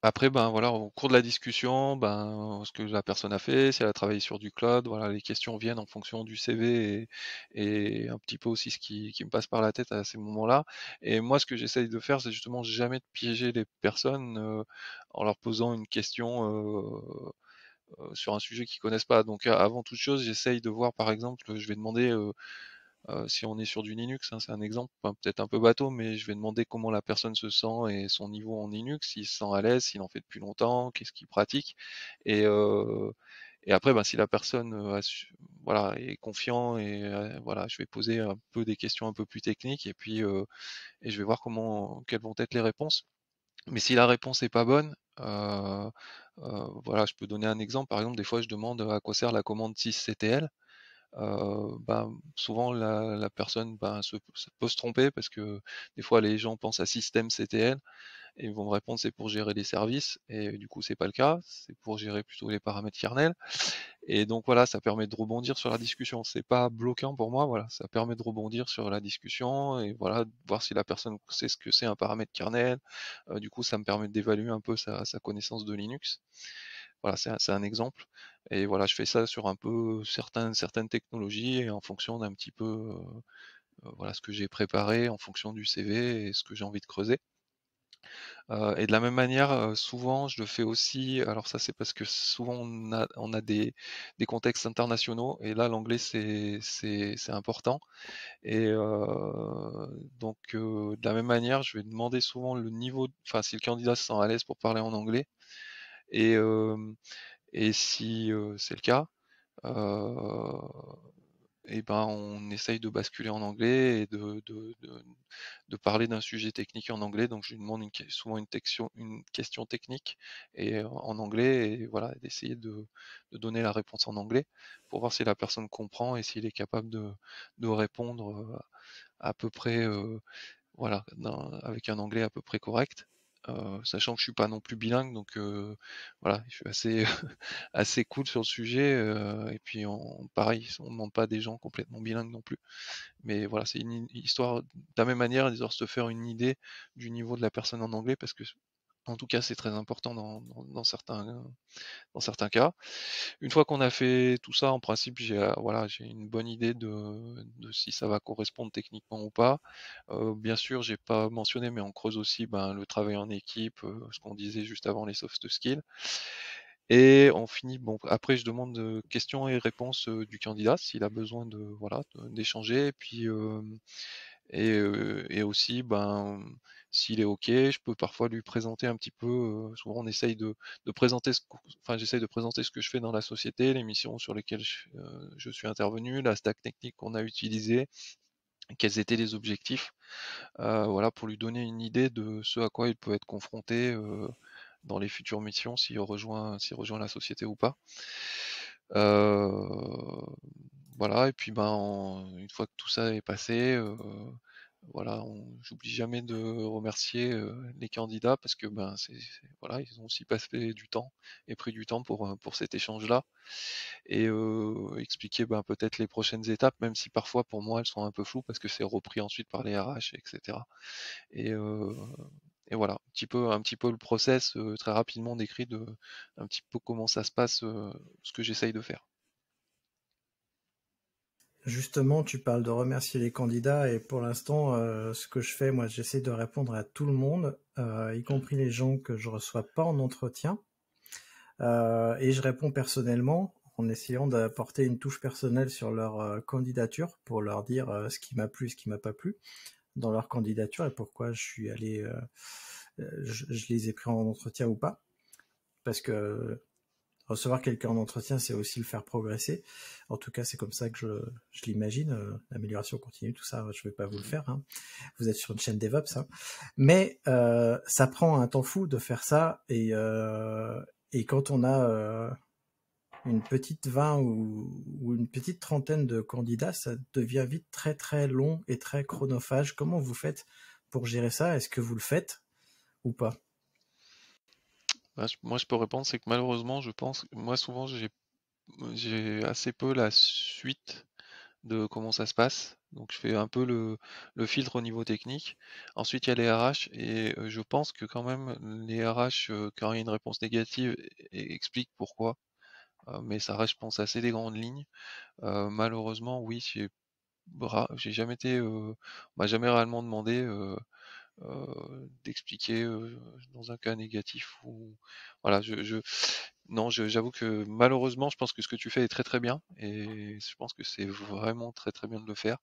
après, ben voilà, au cours de la discussion, ben ce que la personne a fait, si elle a travaillé sur du cloud, voilà, les questions viennent en fonction du CV et, un petit peu aussi ce qui, me passe par la tête à ces moments-là. Et moi, ce que j'essaye de faire, c'est justement jamais de piéger les personnes euh, en leur posant une question. Euh, euh, sur un sujet qu'ils connaissent pas. Donc avant toute chose, j'essaye de voir, par exemple, je vais demander euh, si on est sur du Linux, hein, c'est un exemple peut-être un peu bateau, mais je vais demander comment la personne se sent et son niveau en Linux, s'il se sent à l'aise, s'il en fait depuis longtemps, qu'est-ce qu'il pratique. Et, euh, après, bah, si la personne euh, est confiant, je vais poser un peu des questions un peu plus techniques et je vais voir quelles vont être les réponses. Mais si la réponse n'est pas bonne, je peux donner un exemple. Par exemple, des fois, je demande à quoi sert la commande 6ctl bah, souvent la, personne ben, se, peut se tromper parce que des fois les gens pensent à système CTL et ils vont me répondre c'est pour gérer les services et du coup c'est pas le cas, c'est pour gérer plutôt les paramètres kernel. Et donc voilà, ça permet de rebondir sur la discussion. C'est pas bloquant pour moi, voilà, ça permet de rebondir sur la discussion et voilà, voir si la personne sait ce que c'est un paramètre kernel. Euh, du coup, ça me permet d'évaluer un peu sa, sa connaissance de Linux. Voilà, c'est un, exemple. Et voilà, je fais ça sur un peu certaines technologies et en fonction d'un petit peu euh, euh, voilà, ce que j'ai préparé, en fonction du CV et ce que j'ai envie de creuser. Euh, et de la même manière, souvent, je le fais aussi. Alors ça, c'est parce que souvent on a, des, contextes internationaux, et là, l'anglais c'est important. Et donc, de la même manière, je vais demander souvent le niveau, enfin, si le candidat se sent à l'aise pour parler en anglais. Et, si c'est le cas, ben, on essaye de basculer en anglais et de, parler d'un sujet technique en anglais. Donc, je lui demande souvent une, question technique et en anglais, et voilà, d'essayer de, donner la réponse en anglais pour voir si la personne comprend et s'il est capable de, répondre à peu près, voilà, avec un anglais à peu près correct. Euh, sachant que je suis pas non plus bilingue, donc euh, voilà, je suis assez (laughs) assez cool sur le sujet. Euh, et puis on, pareil, on demande pas des gens complètement bilingues non plus. Mais voilà, c'est une histoire de la même manière, histoire de se faire une idée du niveau de la personne en anglais, parce que en tout cas, c'est très important dans, certains, dans certains cas. Une fois qu'on a fait tout ça, en principe, j'ai euh, voilà, j'ai une bonne idée de, si ça va correspondre techniquement ou pas. Euh, bien sûr, j'ai pas mentionné, mais on creuse aussi ben, le travail en équipe, euh, ce qu'on disait juste avant les soft skills. Et on finit. Bon, après, je demande questions et réponses du candidat s'il a besoin de voilà d'échanger. Et puis aussi, ben s'il est OK, je peux parfois lui présenter un petit peu. Euh, souvent, on essaye de, présenter ce, j'essaye de présenter ce que je fais dans la société, les missions sur lesquelles je, euh, suis intervenu, la stack technique qu'on a utilisée, quels étaient les objectifs, euh, voilà, pour lui donner une idée de ce à quoi il peut être confronté dans les futures missions, s'il rejoint, rejoint la société ou pas. voilà, et puis ben, une fois que tout ça est passé, voilà, j'oublie jamais de remercier euh, les candidats parce que ben c'est voilà, ils ont aussi passé du temps et pris du temps pour euh, pour cet échange-là et euh, expliquer ben, peut-être les prochaines étapes, même si parfois pour moi elles sont un peu floues parce que c'est repris ensuite par les RH, etc. Et, et voilà, un petit peu un petit peu le process très rapidement décrit de un petit peu comment ça se passe, ce que j'essaye de faire. Justement, tu parles de remercier les candidats et pour l'instant, euh, ce que je fais, moi, j'essaie de répondre à tout le monde, euh, y compris les gens que je reçois pas en entretien. Euh, et je réponds personnellement en essayant d'apporter une touche personnelle sur leur candidature pour leur dire ce qui m'a plu, ce qui m'a pas plu dans leur candidature et pourquoi je suis allé, je, je, les ai pris en entretien ou pas. Parce que recevoir quelqu'un en entretien, c'est aussi le faire progresser. En tout cas, c'est comme ça que je, l'imagine. Euh, l'amélioration continue, tout ça, hein, je ne vais pas vous le faire. Hein. Vous êtes sur une chaîne DevOps. Hein. Mais euh, ça prend un temps fou de faire ça. Et, euh, et quand on a une petite vingt ou, une petite trentaine de candidats, ça devient vite très très long et très chronophage. Comment vous faites pour gérer ça Est-ce que vous le faites ou pas bah, moi, je peux répondre, c'est que malheureusement, je pense, moi, souvent, j'ai, j'ai assez peu la suite de comment ça se passe. Donc, je fais un peu le, filtre au niveau technique. Ensuite, il y a les RH, et euh, je pense que quand même, les RH, euh, quand il y a une réponse négative, e-, explique pourquoi. Euh, mais ça reste, je pense, assez des grandes lignes. malheureusement, oui, j'ai, j'ai jamais été, on m'a jamais réellement demandé euh, d'expliquer euh, dans un cas négatif ou voilà je, non j'avoue que malheureusement je pense que ce que tu fais est très très bien et je pense que c'est vraiment très très bien de le faire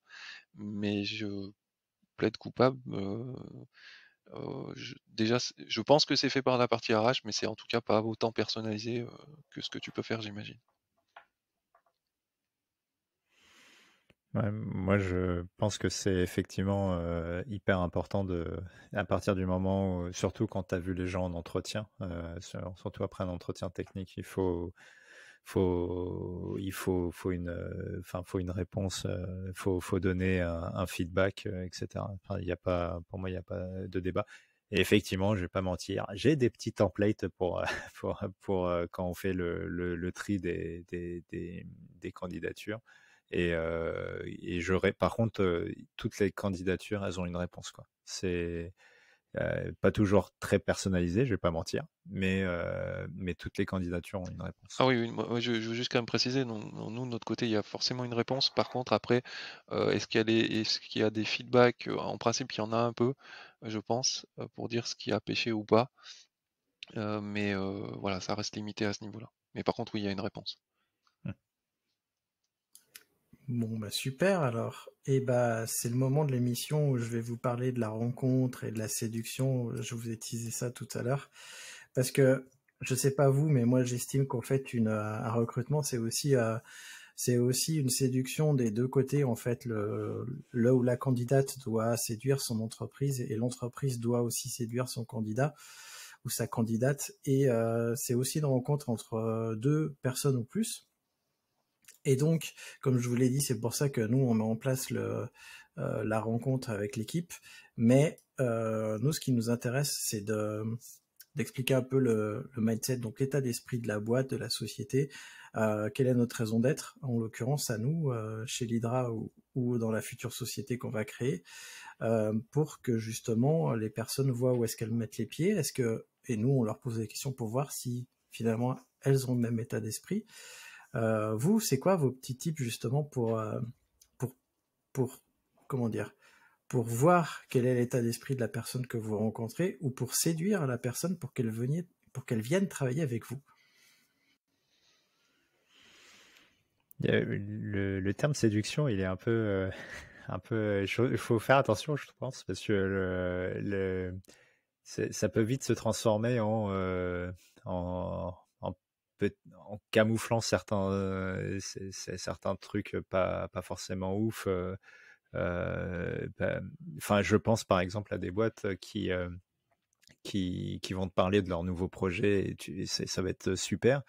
mais je plaide coupable euh, déjà, je pense que c'est fait par la partie RH, mais c'est en tout cas pas autant personnalisé que ce que tu peux faire, j'imagine. moi, je pense que c'est effectivement euh, hyper important de, à partir du moment où, surtout quand tu as vu les gens en entretien, euh, surtout après un entretien technique, il faut, faut, il faut, faut une, euh, enfin, faut une réponse, il faut, faut donner un, feedback, etc. Enfin, il a pas, pour moi, il n'y a pas de débat. Et effectivement, je vais pas mentir, j'ai des petits templates pour (laughs) pour, pour quand on fait le, tri des, des, des candidatures. Et, par contre, toutes les candidatures, elles ont une réponse. Quoi. C'est pas toujours très personnalisé, je vais pas mentir, mais, toutes les candidatures ont une réponse. Ah oui, je, veux juste quand même préciser, nous, de notre côté, il y a forcément une réponse. Par contre, après, est-ce qu'il y, a des, est-ce qu'il y a des feedbacks En principe, il y en a un peu, je pense, pour dire ce qui a pêché ou pas. mais voilà, ça reste limité à ce niveau-là. Mais par contre, oui, il y a une réponse. Bon bah super alors. Et eh bah c'est le moment de l'émission où je vais vous parler de la rencontre et de la séduction. Je vous ai teasé ça tout à l'heure parce que je sais pas vous, mais moi j'estime qu'en fait une, euh, un recrutement c'est aussi euh, c'est aussi une séduction des deux côtés en fait. Le, le où la candidate doit séduire son entreprise et l'entreprise doit aussi séduire son candidat ou sa candidate. Et euh, c'est aussi une rencontre entre deux personnes ou plus et donc, comme je vous l'ai dit, c'est pour ça que nous, on met en place le, euh, la rencontre avec l'équipe. Mais euh, nous, ce qui nous intéresse, c'est de d'expliquer un peu le, mindset, donc l'état d'esprit de la boîte, de la société, euh, quelle est notre raison d'être, en l'occurrence à nous, chez l'Hydra ou, ou, dans la future société qu'on va créer, pour que justement les personnes voient où est-ce qu'elles mettent les pieds, est-ce que et nous on leur pose des questions pour voir si finalement elles ont le même état d'esprit, euh, vous, c'est quoi vos petits tips justement pour, euh, pour, pour comment dire, pour voir quel est l'état d'esprit de la personne que vous rencontrez ou pour séduire la personne pour qu'elle pour qu'elle vienne travailler avec vous le, terme séduction, il est un peu, euh, (laughs) un peu, il faut faire attention, je pense, parce que le, ça peut vite se transformer en, en en camouflant certains, euh, certains trucs euh, pas, pas forcément ouf. Euh, bah, je pense par exemple à des boîtes qui, qui, qui, vont te parler de leur nouveau projet et, ça va être super,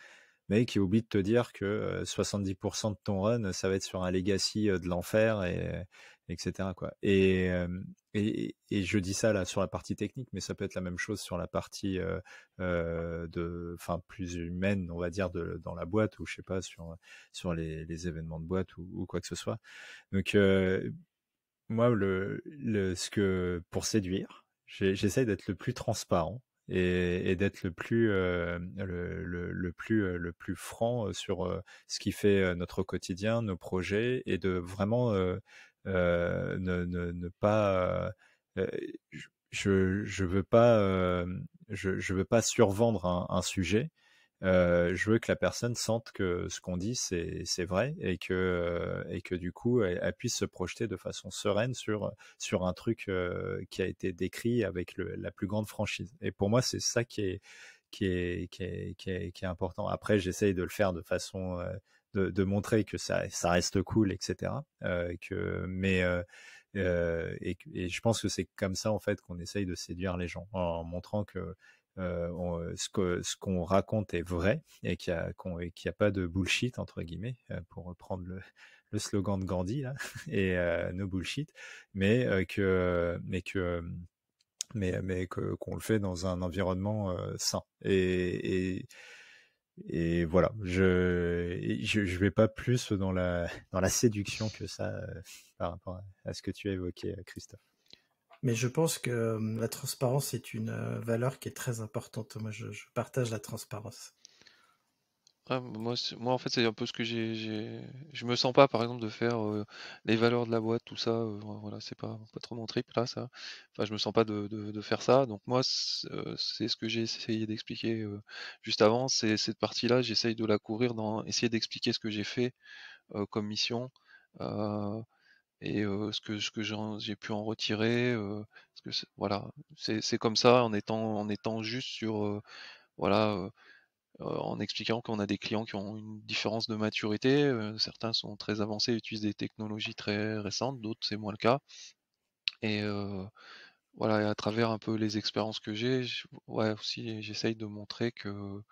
mais qui oublient de te dire que 70% de ton run, ça va être sur un legacy de l'enfer et, etc. Quoi. Et, et, je dis ça là sur la partie technique, mais ça peut être la même chose sur la partie de, enfin plus humaine, on va dire, dans la boîte ou je sais pas sur sur les, événements de boîte ou, quoi que ce soit. Donc moi, le, ce que pour séduire, j'essaie d'être le plus transparent et, d'être le plus le, plus le plus franc sur ce qui fait notre quotidien, nos projets et de vraiment euh, ne, ne, pas. Euh, euh, je je veux pas je, je veux pas survendre un, un sujet. je veux que la personne sente que ce qu'on dit c'est vrai et que et que du coup elle, puisse se projeter de façon sereine sur sur un truc qui a été décrit avec la plus grande franchise. Et pour moi c'est ça qui est qui est, qui est, qui est important. Après j'essaye de le faire de façon de, montrer que ça, ça reste cool, etc. Euh, que, mais euh, euh, et, je pense que c'est comme ça en fait qu'on essaye de séduire les gens en montrant que euh, ce qu'on raconte est vrai et qu'il n'y a, a, pas de bullshit, entre guillemets, pour reprendre le, le slogan de Gandhi, là, (laughs) et euh, no bullshit, mais que, mais que, mais, mais qu'on le fait dans un environnement sain. et, et voilà, je, je vais pas plus dans la (laughs) dans la séduction que ça euh, par rapport à, ce que tu as évoqué, euh, Christophe. Mais je pense que euh, la transparence est une valeur qui est très importante. Moi, je partage la transparence moi, moi, en fait, c'est un peu ce que j'ai. Je me sens pas, par exemple, de faire les valeurs de la boîte, tout ça. voilà, c'est pas, pas trop mon trip là, ça. Enfin, je me sens pas de, faire ça. Donc, moi, euh, c'est ce que j'ai essayé d'expliquer juste avant. C'est cette partie-là, j'essaye de la courir dans essayer d'expliquer ce que j'ai fait comme mission euh, et ce que, ce que j'ai pu en retirer. parce que voilà, c'est comme ça en étant, en étant juste sur. voilà. Euh, en expliquant qu'on a des clients qui ont une différence de maturité. Euh, certains sont très avancés et utilisent des technologies très récentes, d'autres c'est moins le cas. Et euh, voilà, à travers un peu les expériences que j'ai, ouais, aussi j'essaye de montrer que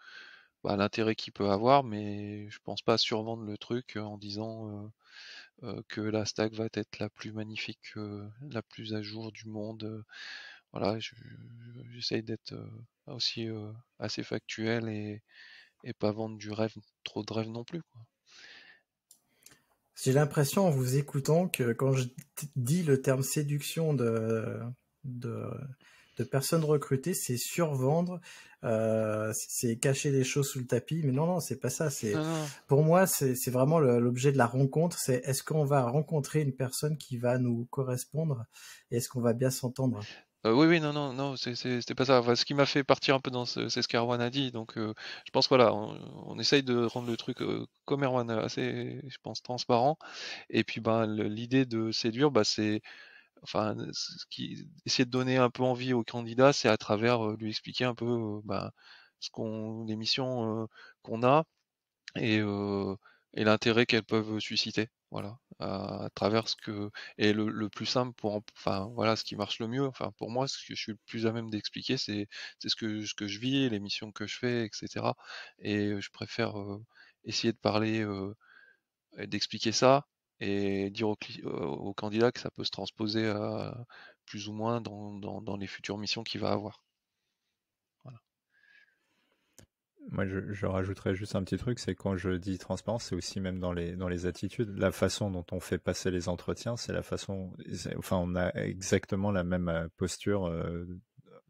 bah, l'intérêt qu'il peut avoir, mais je pense pas survendre le truc en disant que la stack va être la plus magnifique, la plus à jour du monde, voilà, j'essaye d'être euh, aussi euh, assez factuel et, et pas vendre du rêve, trop de rêve non plus. J'ai l'impression en vous écoutant que quand je dis le terme séduction de, de, personnes recrutées, c'est survendre, euh, c'est cacher des choses sous le tapis. Mais non, non, c'est pas ça. C'est pour moi, c'est vraiment l'objet de la rencontre. C'est est-ce qu'on va rencontrer une personne qui va nous correspondre et est-ce qu'on va bien s'entendre. Euh, oui, oui, non, non, non, c'était pas ça. ce qui m'a fait partir un peu dans ce, c'est ce qu'Erwan a dit. Donc, euh, je pense, voilà, on, essaye de rendre le truc, euh, comme Erwan, assez, je pense, transparent. Et puis, ben, l'idée de séduire, bah, c'est, enfin, ce qui, essayer de donner un peu envie au candidat, c'est à travers lui expliquer un peu, ben, ce qu'on, les missions qu'on a et, et l'intérêt qu'elles peuvent susciter voilà à, travers ce que et le, plus simple pour enfin voilà ce qui marche le mieux enfin pour moi ce que je suis le plus à même d'expliquer c'est ce que ce que je vis les missions que je fais etc et euh, je préfère euh, essayer de parler euh, d'expliquer ça et dire au candidat que ça peut se transposer plus ou moins dans les futures missions qu'il va avoir Moi, je, rajouterais juste un petit truc, c'est quand je dis transparence, c'est aussi même dans les, dans les attitudes, la façon dont on fait passer les entretiens, c'est la façon, enfin, on a exactement la même euh, posture euh,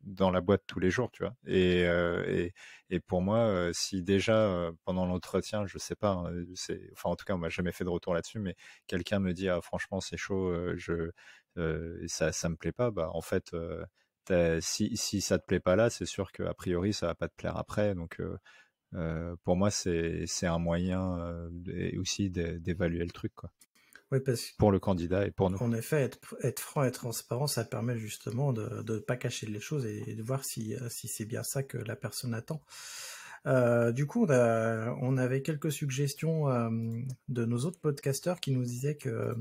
dans la boîte tous les jours, tu vois. Et, euh, et, et, pour moi, si déjà pendant l'entretien, je sais pas, hein, enfin en tout cas, on m'a jamais fait de retour là-dessus, mais quelqu'un me dit ah franchement c'est chaud, je ça ça me plaît pas, bah en fait si, si ça te plaît pas là, c'est sûr qu'a priori, ça va pas te plaire après. Donc, euh, euh, pour moi, c'est un moyen euh, aussi d'évaluer le truc. Quoi. pour le candidat et pour nous. En effet, être, franc et transparent, ça permet justement de ne pas cacher les choses et, de voir si, c'est bien ça que la personne attend. du coup, on, on, avait quelques suggestions de nos autres podcasteurs qui nous disaient que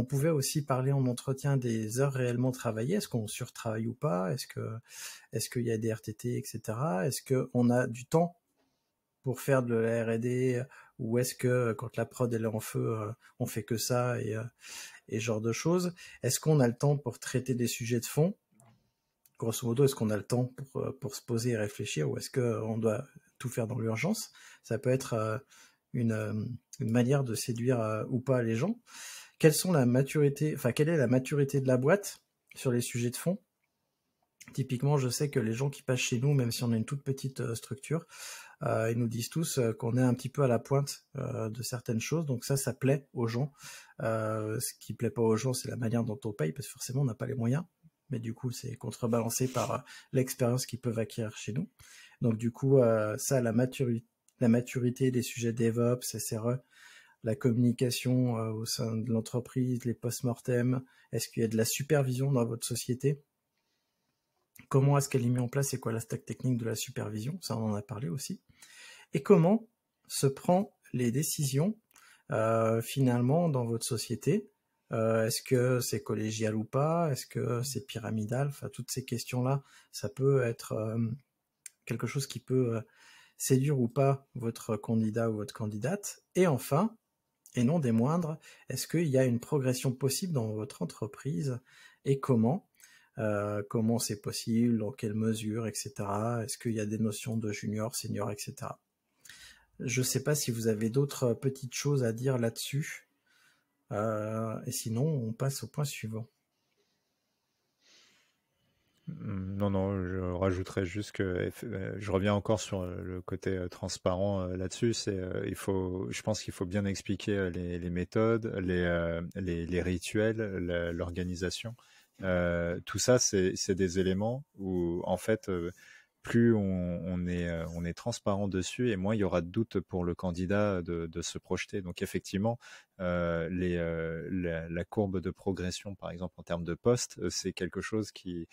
on pouvait aussi parler en entretien des heures réellement travaillées. Est-ce qu'on surtravaille ou pas Est-ce que est-ce qu'il y a des RTT, etc. Est-ce qu'on a du temps pour faire de la R&D ou est-ce que quand la prod est en feu, euh, on fait que ça et, euh, et genre de choses Est-ce qu'on a le temps pour traiter des sujets de fond Grosso modo, est-ce qu'on a le temps pour, euh, se poser et réfléchir ou est-ce qu'on doit tout faire dans l'urgence Ça peut être une, manière de séduire ou pas les gens sont la maturité, enfin, quelle est la maturité de la boîte sur les sujets de fond Typiquement, je sais que les gens qui passent chez nous, même si on a une toute petite euh, structure, euh, ils nous disent tous euh, qu'on est un petit peu à la pointe de certaines choses. Donc ça, ça plaît aux gens. ce qui plaît pas aux gens, c'est la manière dont on paye, parce que forcément, on n'a pas les moyens. Mais du coup, c'est contrebalancé par l'expérience qu'ils peuvent acquérir chez nous. Donc du coup, ça, la maturité, la maturité des sujets DevOps, SRE, la communication euh, au sein de l'entreprise, les post-mortem Est-ce qu'il y a de la supervision dans votre société Comment est-ce qu'elle est mise en place C'est quoi la stack technique de la supervision Ça, on en a parlé aussi. Et comment se prend les décisions euh, finalement dans votre société euh, Est-ce que c'est collégial ou pas Est-ce que c'est pyramidal Enfin, toutes ces questions-là, ça peut être quelque chose qui peut séduire ou pas votre candidat ou votre candidate. Et enfin, et non des moindres, est-ce qu'il y a une progression possible dans votre entreprise et comment euh, Comment c'est possible Dans quelle mesure Etc. Est-ce qu'il y a des notions de junior, senior, etc. Je ne sais pas si vous avez d'autres petites choses à dire là-dessus. Euh, et sinon, on passe au point suivant. Mmh, non, non, je rajouterais juste que euh, je reviens encore sur euh, le côté euh, transparent là-dessus. C'est, il faut, je pense qu'il faut bien expliquer les, méthodes, les, les, rituels, l'organisation. tout ça, c'est des éléments où, en fait, plus euh, on, est, transparent dessus et moins il y aura de doute pour le candidat de, se projeter. Donc effectivement, euh, euh, la, courbe de progression, par exemple en termes de poste, c'est quelque chose qui,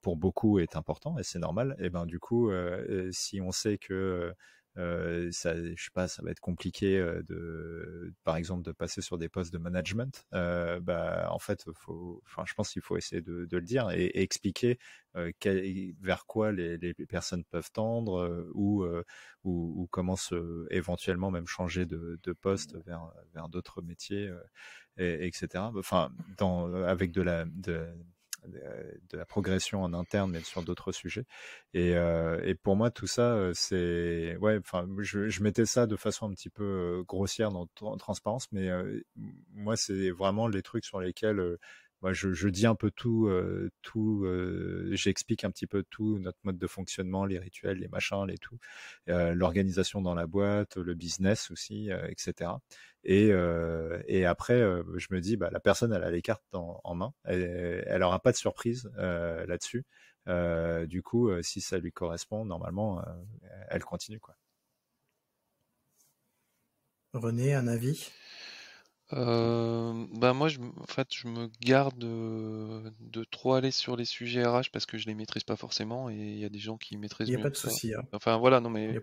pour beaucoup est important et c'est normal. Et ben du coup, si on sait que euh, ça, je sais pas, ça va être compliqué euh, de, par exemple, de passer sur des postes de management. Euh, bah, en fait, faut, enfin, je pense qu'il faut essayer de, de, le dire et, expliquer euh, vers quoi les, les, personnes peuvent tendre euh, ou, ou, ou, comment se, éventuellement même changer de, de poste vers, vers d'autres métiers, et, etc. Enfin, dans, avec de la, de, euh, de la progression en interne, mais sur d'autres sujets. Et, euh, et, pour moi, tout ça, euh, c'est ouais. Enfin, je, je, mettais ça de façon un petit peu grossière dans, transparence, mais moi, c'est vraiment les trucs sur lesquels moi, bah, je, je, dis un peu tout, euh, tout, euh, j'explique un petit peu tout, notre mode de fonctionnement, les rituels, les machins, les tout, euh, l'organisation dans la boîte, le business aussi, etc. Et, et après, je me dis, bah, la personne, elle a les cartes en, main, elle aura pas de surprise là-dessus. du coup, si ça lui correspond, normalement, elle continue. Quoi. René, un avis euh, bah, moi, je, fait, je me garde euh, de, trop aller sur les sujets RH parce que je les maîtrise pas forcément et il y a des gens qui maîtrisent. Il n'y hein. a pas de souci. Enfin voilà, non mais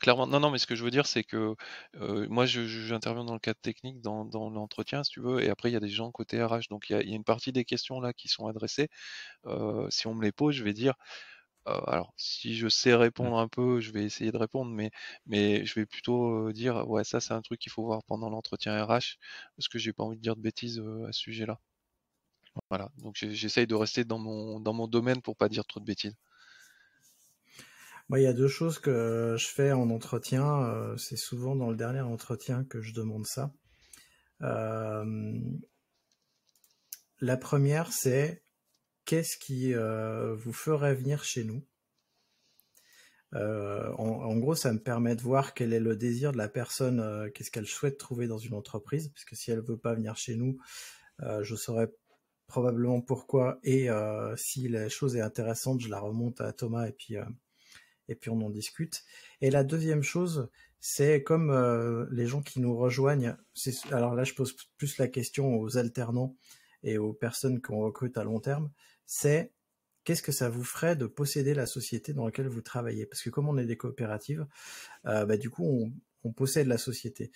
clairement, non non, mais ce que je veux dire c'est que euh, moi, j'interviens dans le cadre technique, dans, l'entretien, si tu veux, et après il y a des gens côté RH, donc il y, a, une partie des questions là qui sont adressées. Euh, si on me les pose, je vais dire euh, alors, si je sais répondre un peu, je vais essayer de répondre, mais, mais je vais plutôt euh, dire ouais, ça, c'est un truc qu'il faut voir pendant l'entretien RH, parce que j'ai pas envie de dire de bêtises euh, à ce sujet-là. Voilà, donc j'essaye de rester dans mon, dans mon domaine pour pas dire trop de bêtises. Moi, il y a deux choses que je fais en entretien. C'est souvent dans le dernier entretien que je demande ça. la première, c'est qu'est-ce qui euh, vous ferait venir chez nous euh, en, gros, ça me permet de voir quel est le désir de la personne, euh, qu'est-ce qu'elle souhaite trouver dans une entreprise, parce que si elle ne veut pas venir chez nous, je saurais probablement pourquoi. Et si la chose est intéressante, je la remonte à Thomas et puis et puis on en discute. Et la deuxième chose, c'est comme les gens qui nous rejoignent, alors là je pose plus la question aux alternants et aux personnes qu'on recrute à long terme, c'est qu'est-ce que ça vous ferait de posséder la société dans laquelle vous travaillez Parce que comme on est des coopératives, euh, bah, du coup, on, possède la société.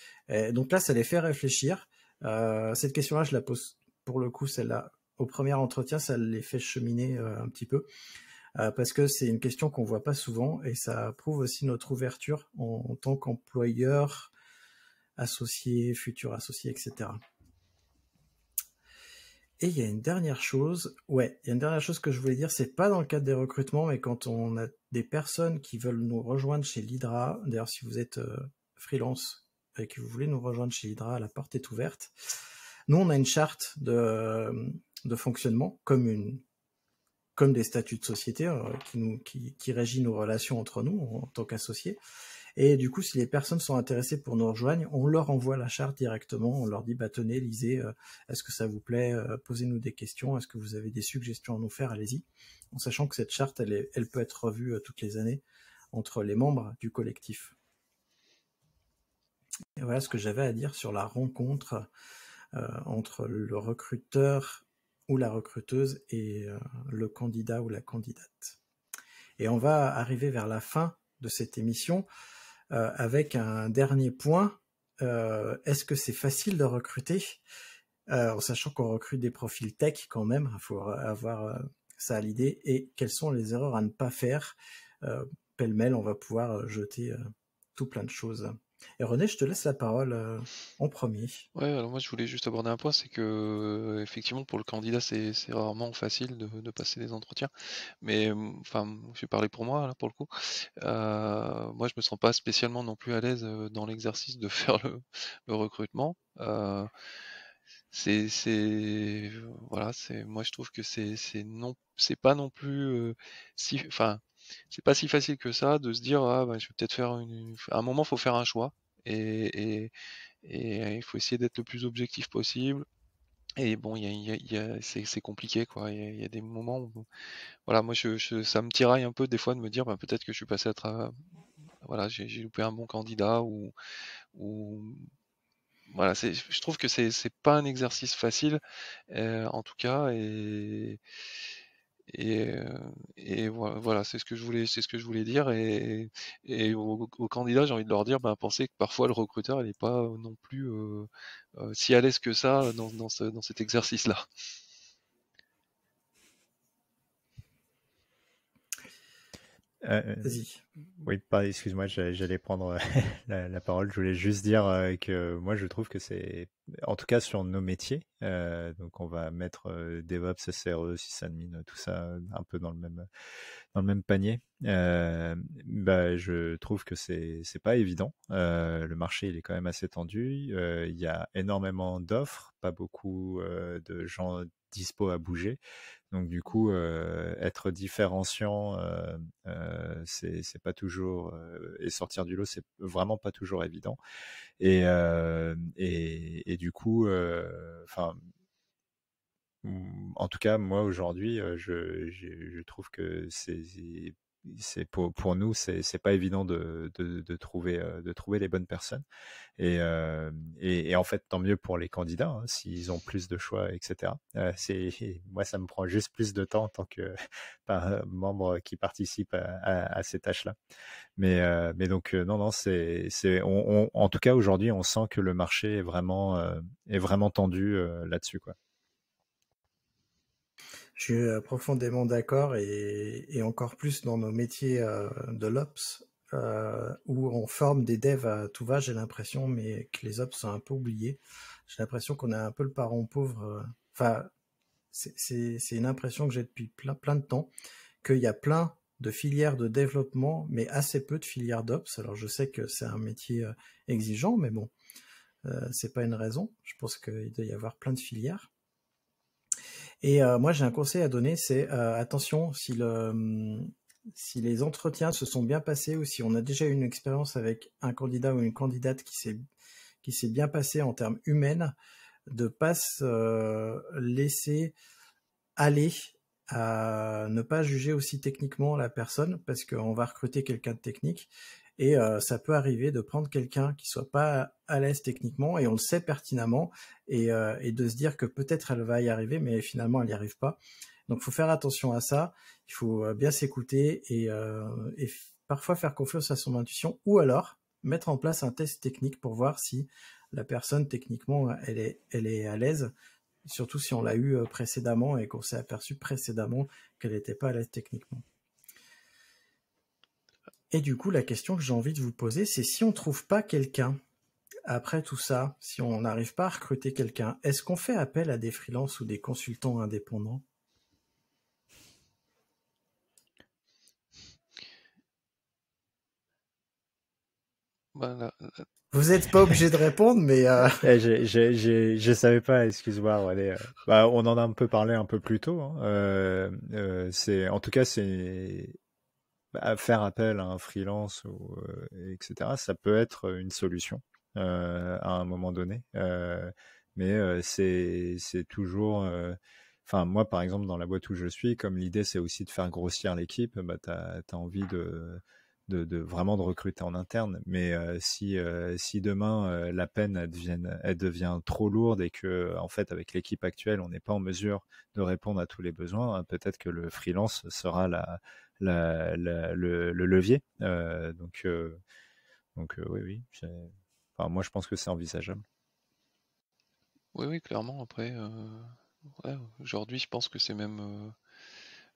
donc là, ça les fait réfléchir. Euh, cette question-là, je la pose pour le coup, celle-là, au premier entretien, ça les fait cheminer euh, un petit peu. parce que c'est une question qu'on voit pas souvent et ça prouve aussi notre ouverture en, en tant qu'employeur, associé, futur associé, etc. Et il y a une dernière chose, ouais, il y a une dernière chose que je voulais dire, c'est pas dans le cadre des recrutements, mais quand on a des personnes qui veulent nous rejoindre chez l'Hydra, d'ailleurs si vous êtes euh, freelance et que vous voulez nous rejoindre chez l'Hydra, la porte est ouverte. Nous, on a une charte de, euh, fonctionnement comme comme des statuts de société euh, qui, nous, qui, régit nos relations entre nous en tant qu'associés. Et du coup, si les personnes sont intéressées pour nous rejoindre, on leur envoie la charte directement. On leur dit, bah lisez, euh, est-ce que ça vous plaît euh, Posez-nous des questions. Est-ce que vous avez des suggestions à nous faire Allez-y. En sachant que cette charte, elle, peut être revue euh, toutes les années entre les membres du collectif. voilà ce que j'avais à dire sur la rencontre entre le recruteur ou la recruteuse et le candidat ou la candidate. Et on va arriver vers la fin de cette émission. Euh, avec un dernier point, euh, est-ce que c'est facile de recruter euh, En sachant qu'on recrute des profils tech quand même, il faut avoir ça à l'idée. Et quelles sont les erreurs à ne pas faire Pêle-mêle, on va pouvoir jeter tout plein de choses. Et René, je te laisse la parole euh, en premier. Ouais, alors moi je voulais juste aborder un point, c'est que euh, effectivement pour le candidat c'est rarement facile de, passer des entretiens, mais euh, enfin je vais parler pour moi là pour le coup. moi je me sens pas spécialement non plus à l'aise dans l'exercice de (laughs) faire le, recrutement. c'est voilà c'est moi je trouve que c'est non c'est pas non plus si enfin c'est pas si facile que ça de se dire ah bah, je vais peut-être faire une. À un moment, faut faire un choix et, et, il faut essayer d'être le plus objectif possible. Et bon, y a, y a, c'est compliqué, quoi. Il y, a des moments où, voilà, moi, je, ça me tiraille un peu des fois de me dire, ben, peut-être que je suis passé à travers, voilà, j'ai loupé un bon candidat ou, ou voilà, je trouve que c'est pas un exercice facile, euh, en tout cas, et et, euh, voilà, c'est ce que je voulais, c'est ce que je voulais dire. Et, aux, candidats, j'ai envie de leur dire, ben, pensez que parfois le recruteur, n'est pas non plus euh, euh, si à l'aise que ça dans, cet exercice-là. Vas-y. Oui, excuse-moi, j'allais prendre euh, (laughs) la, parole. Je voulais juste dire euh, que moi, je trouve que c'est, en tout cas sur nos métiers, euh, donc on va mettre DevOps, SRE, sysadmin, tout ça un peu dans le même, panier. Bah, je trouve que c'est, c'est pas évident. le marché, il est quand même assez tendu. Il y a énormément d'offres, pas beaucoup de gens dispo à bouger. Donc du coup, être différenciant, c'est pas toujours euh, et sortir du lot, c'est vraiment pas toujours évident. Et euh, et, et, du coup, euh, enfin en tout cas, moi aujourd'hui, je, je, je, trouve que c'est c'est pour, nous, c'est pas évident de, trouver, euh, de trouver les bonnes personnes. Euh, et, et, en fait, tant mieux pour les candidats, hein, s'ils ont plus de choix, etc. Euh, c'est (laughs) moi, ça me prend juste plus de temps en tant que (laughs) membre qui participe à, à, ces tâches-là. Mais, mais donc, non, non, c'est, c'est, en tout cas, aujourd'hui, on sent que le marché est vraiment, est vraiment tendu là-dessus. quoi. Je suis euh, profondément d'accord et, encore plus dans nos métiers euh, de l'Ops euh, où on forme des devs à tout va, j'ai l'impression, mais que les Ops sont un peu oubliés. J'ai l'impression qu'on a un peu le parent pauvre. Enfin, c'est une impression que j'ai depuis plein, plein de temps, qu'il y a plein de filières de développement, mais assez peu de filières d'ops. Alors je sais que c'est un métier exigeant, mais bon, euh, c'est pas une raison. Je pense qu'il doit y avoir plein de filières. Et euh, moi, j'ai un conseil à donner, c'est euh, attention hum, si, les entretiens se sont bien passés ou si on a déjà eu une expérience avec un candidat ou une candidate qui s'est bien passé en termes humaines, de ne pas se euh, laisser aller à ne pas juger aussi techniquement la personne parce qu'on va recruter quelqu'un de technique et euh, ça peut arriver de prendre quelqu'un qui soit pas à l'aise techniquement, et on le sait pertinemment, et, euh, de se dire que peut-être elle va y arriver, mais finalement elle n'y arrive pas. Donc, il faut faire attention à ça. Il faut euh, bien s'écouter et, parfois faire confiance à son intuition, ou alors mettre en place un test technique pour voir si la personne techniquement elle est, elle est à l'aise, surtout si on l'a eu précédemment et qu'on s'est aperçu précédemment qu'elle n'était pas à l'aise techniquement. Et du coup, la question que j'ai envie de vous poser, c'est si on ne trouve pas quelqu'un après tout ça, si on n'arrive pas à recruter quelqu'un, est-ce qu'on fait appel à des freelances ou des consultants indépendants bah, Vous n'êtes pas obligé de répondre, mais. Euh, (laughs) eh, je ne savais pas, excuse-moi. Euh. Bah, on en a un peu parlé un peu plus tôt. Hein. Euh, en tout cas, c'est faire appel à un freelance, ou, euh, etc., ça peut être une solution à un moment donné. mais c'est toujours enfin moi par exemple dans la boîte où je suis comme l'idée c'est aussi de faire grossir l'équipe bah tu as, envie de, de, vraiment de recruter en interne mais si si demain la peine elle devient, trop lourde et que en fait avec l'équipe actuelle on n'est pas en mesure de répondre à tous les besoins hein, peut-être que le freelance sera la le, levier. Euh, donc, euh, donc euh, oui, oui. moi, je pense que c'est envisageable. Oui, oui, clairement. Après, aujourd'hui, je pense que c'est même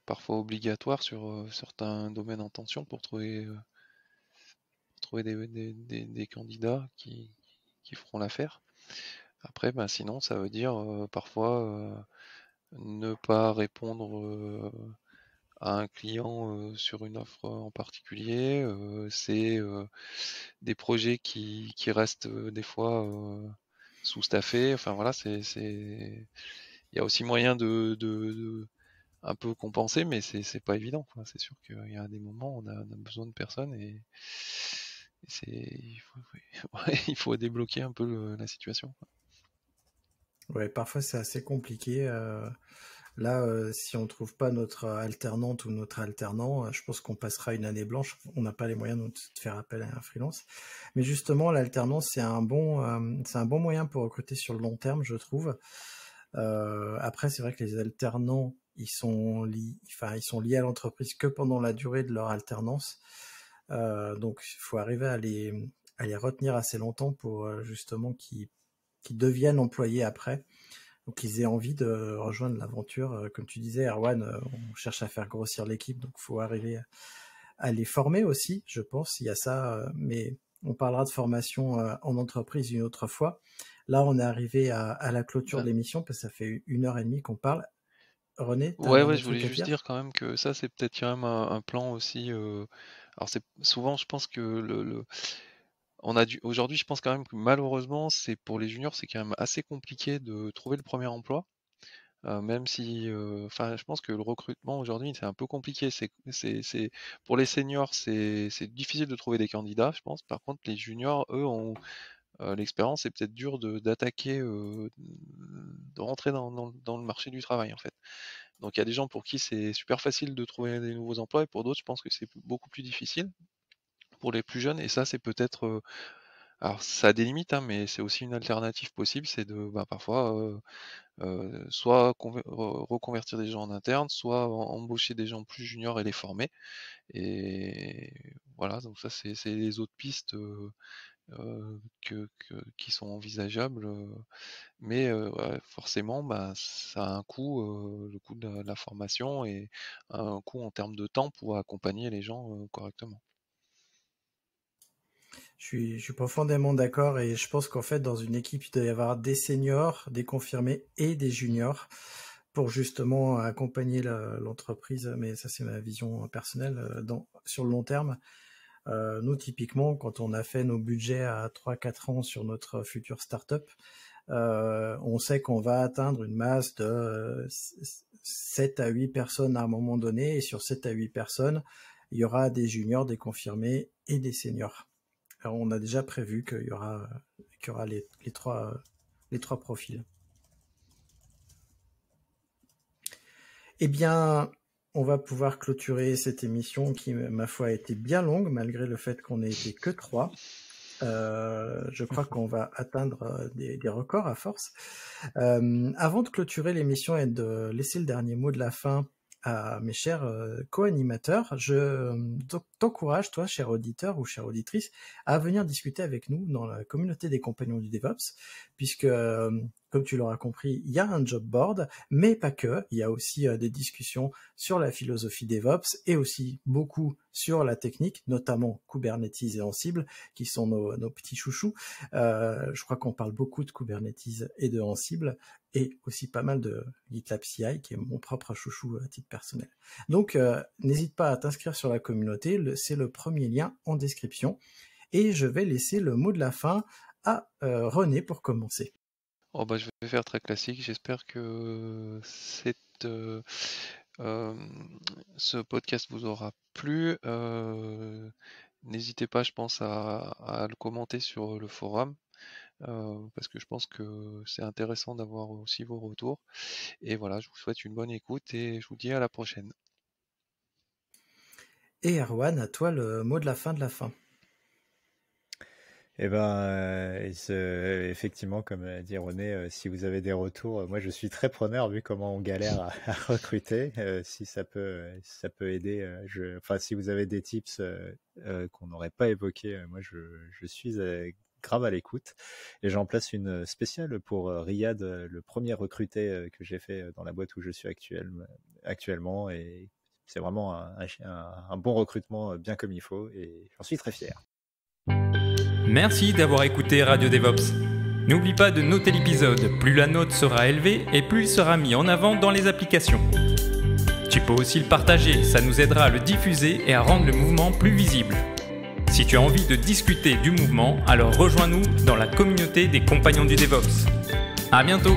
parfois obligatoire sur certains domaines en tension pour trouver trouver des, candidats qui, feront l'affaire. Après, ben, sinon, ça veut dire parfois ne pas répondre un client sur une offre en particulier. c'est des projets qui, qui restent des fois sous-staffés. Enfin voilà, c'est, c'est... il y a aussi moyen de, un peu compenser, mais c'est, c'est pas évident. C'est sûr qu'il y a des moments on a, besoin de personnes et, c'est... (laughs) Il, faut, débloquer un peu la situation. Ouais, parfois c'est assez compliqué. Là, euh, si on ne trouve pas notre euh, alternante ou notre alternant, euh, je pense qu'on passera une année blanche. On n'a pas les moyens de faire appel à un freelance. Mais justement, l'alternance, c'est un bon, un bon moyen pour recruter sur le long terme, je trouve. après, c'est vrai que les alternants, ils sont, enfin, ils sont liés à l'entreprise que pendant la durée de leur alternance. donc, il faut arriver à les, à les retenir assez longtemps pour justement qu'ils deviennent employés après donc ils aient envie de rejoindre l'aventure. Euh, comme tu disais, Erwan, euh, on cherche à faire grossir l'équipe, donc faut arriver à les former aussi, je pense. Il y a ça, euh, mais on parlera de formation en entreprise une autre fois. Là, on est arrivé à, la clôture de l'émission parce que ça fait une heure et demie qu'on parle. René Ouais, ouais, je voulais juste dire, quand même que ça, c'est peut-être quand même un, plan aussi. Alors, c'est souvent, je pense que le aujourd'hui, je pense quand même que malheureusement, c'est pour les juniors, c'est quand même assez compliqué de trouver le premier emploi. Euh, même si, euh, enfin, je pense que le recrutement aujourd'hui, c'est un peu compliqué. C'est, pour les seniors, c'est, difficile de trouver des candidats, je pense. Par contre, les juniors, eux, ont euh, l'expérience. C'est peut-être dur d'attaquer, de, rentrer dans, dans, le marché du travail, en fait. Donc, il y a des gens pour qui c'est super facile de trouver des nouveaux emplois, et pour d'autres, je pense que c'est beaucoup plus difficile les plus jeunes. Et ça, c'est peut-être. alors, ça a des limites, hein, mais c'est aussi une alternative possible. C'est de bah, parfois soit reconvertir des gens en interne, soit embaucher des gens plus juniors et les former. Et voilà, donc ça, c'est les autres pistes. que, qui sont envisageables, mais forcément, bah, ça a un coût, le coût de la, formation et un coût en termes de temps pour accompagner les gens correctement. Je suis, profondément d'accord et je pense qu'en fait, dans une équipe, il doit y avoir des seniors, des confirmés et des juniors pour justement accompagner l'entreprise. Mais ça, c'est ma vision personnelle euh, sur le long terme. Euh, nous, typiquement, quand on a fait nos budgets à 3-4 ans sur notre future startup, euh, on sait qu'on va atteindre une masse de 7 à 8 personnes à un moment donné. Et sur 7 à 8 personnes, il y aura des juniors, des confirmés et des seniors on a déjà prévu qu'il y aura, aura les, trois, les trois profils. Eh bien, on va pouvoir clôturer cette émission qui, ma foi, a été bien longue, malgré le fait qu'on n'ait été que trois. Euh, je crois qu'on va atteindre euh, des, records à force. Euh, avant de clôturer l'émission et de laisser le dernier mot de la fin à mes chers co-animateurs, je, encourage, toi, cher auditeur ou chère auditrice, à venir discuter avec nous dans la communauté des compagnons du DevOps, puisque, euh, comme tu l'auras compris, il y a un job board, mais pas que. Il y a aussi euh, des discussions sur la philosophie DevOps et aussi beaucoup sur la technique, notamment Kubernetes et Ansible, qui sont nos, petits chouchous. Euh, je crois qu'on parle beaucoup de Kubernetes et de Ansible, et aussi pas mal de GitLab CI, qui est mon propre chouchou à titre personnel. Donc, n'hésite pas à t'inscrire sur la communauté c'est le premier lien en description. Et je vais laisser le mot de la fin à euh, René pour commencer. Oh bah, je vais faire très classique. J'espère que euh, euh, ce podcast vous aura plu. N'hésitez pas, je pense, à, le commenter sur le forum. parce que je pense que c'est intéressant d'avoir aussi vos retours. Et voilà, je vous souhaite une bonne écoute et je vous dis à la prochaine. Et Erwan, à toi le mot de la fin de la fin. Eh ben, euh, euh, effectivement, comme euh, dit René, si vous avez des retours, moi je suis très preneur vu comment on galère à, (laughs) recruter. si ça peut, ça peut aider. je, enfin, si vous avez des tips qu'on n'aurait pas évoqués, moi je, suis grave à l'écoute. Et j'en place une spéciale pour Riyad, le premier recruté que j'ai fait dans la boîte où je suis actuellement et c'est vraiment un, bon recrutement euh, bien comme il faut et j'en suis très fier. Merci d'avoir écouté Radio DevOps. N'oublie pas de noter l'épisode, plus la note sera élevée et plus il sera mis en avant dans les applications. Tu peux aussi le partager, ça nous aidera à le diffuser et à rendre le mouvement plus visible. Si tu as envie de discuter du mouvement, alors rejoins-nous dans la communauté des compagnons du DevOps. À bientôt!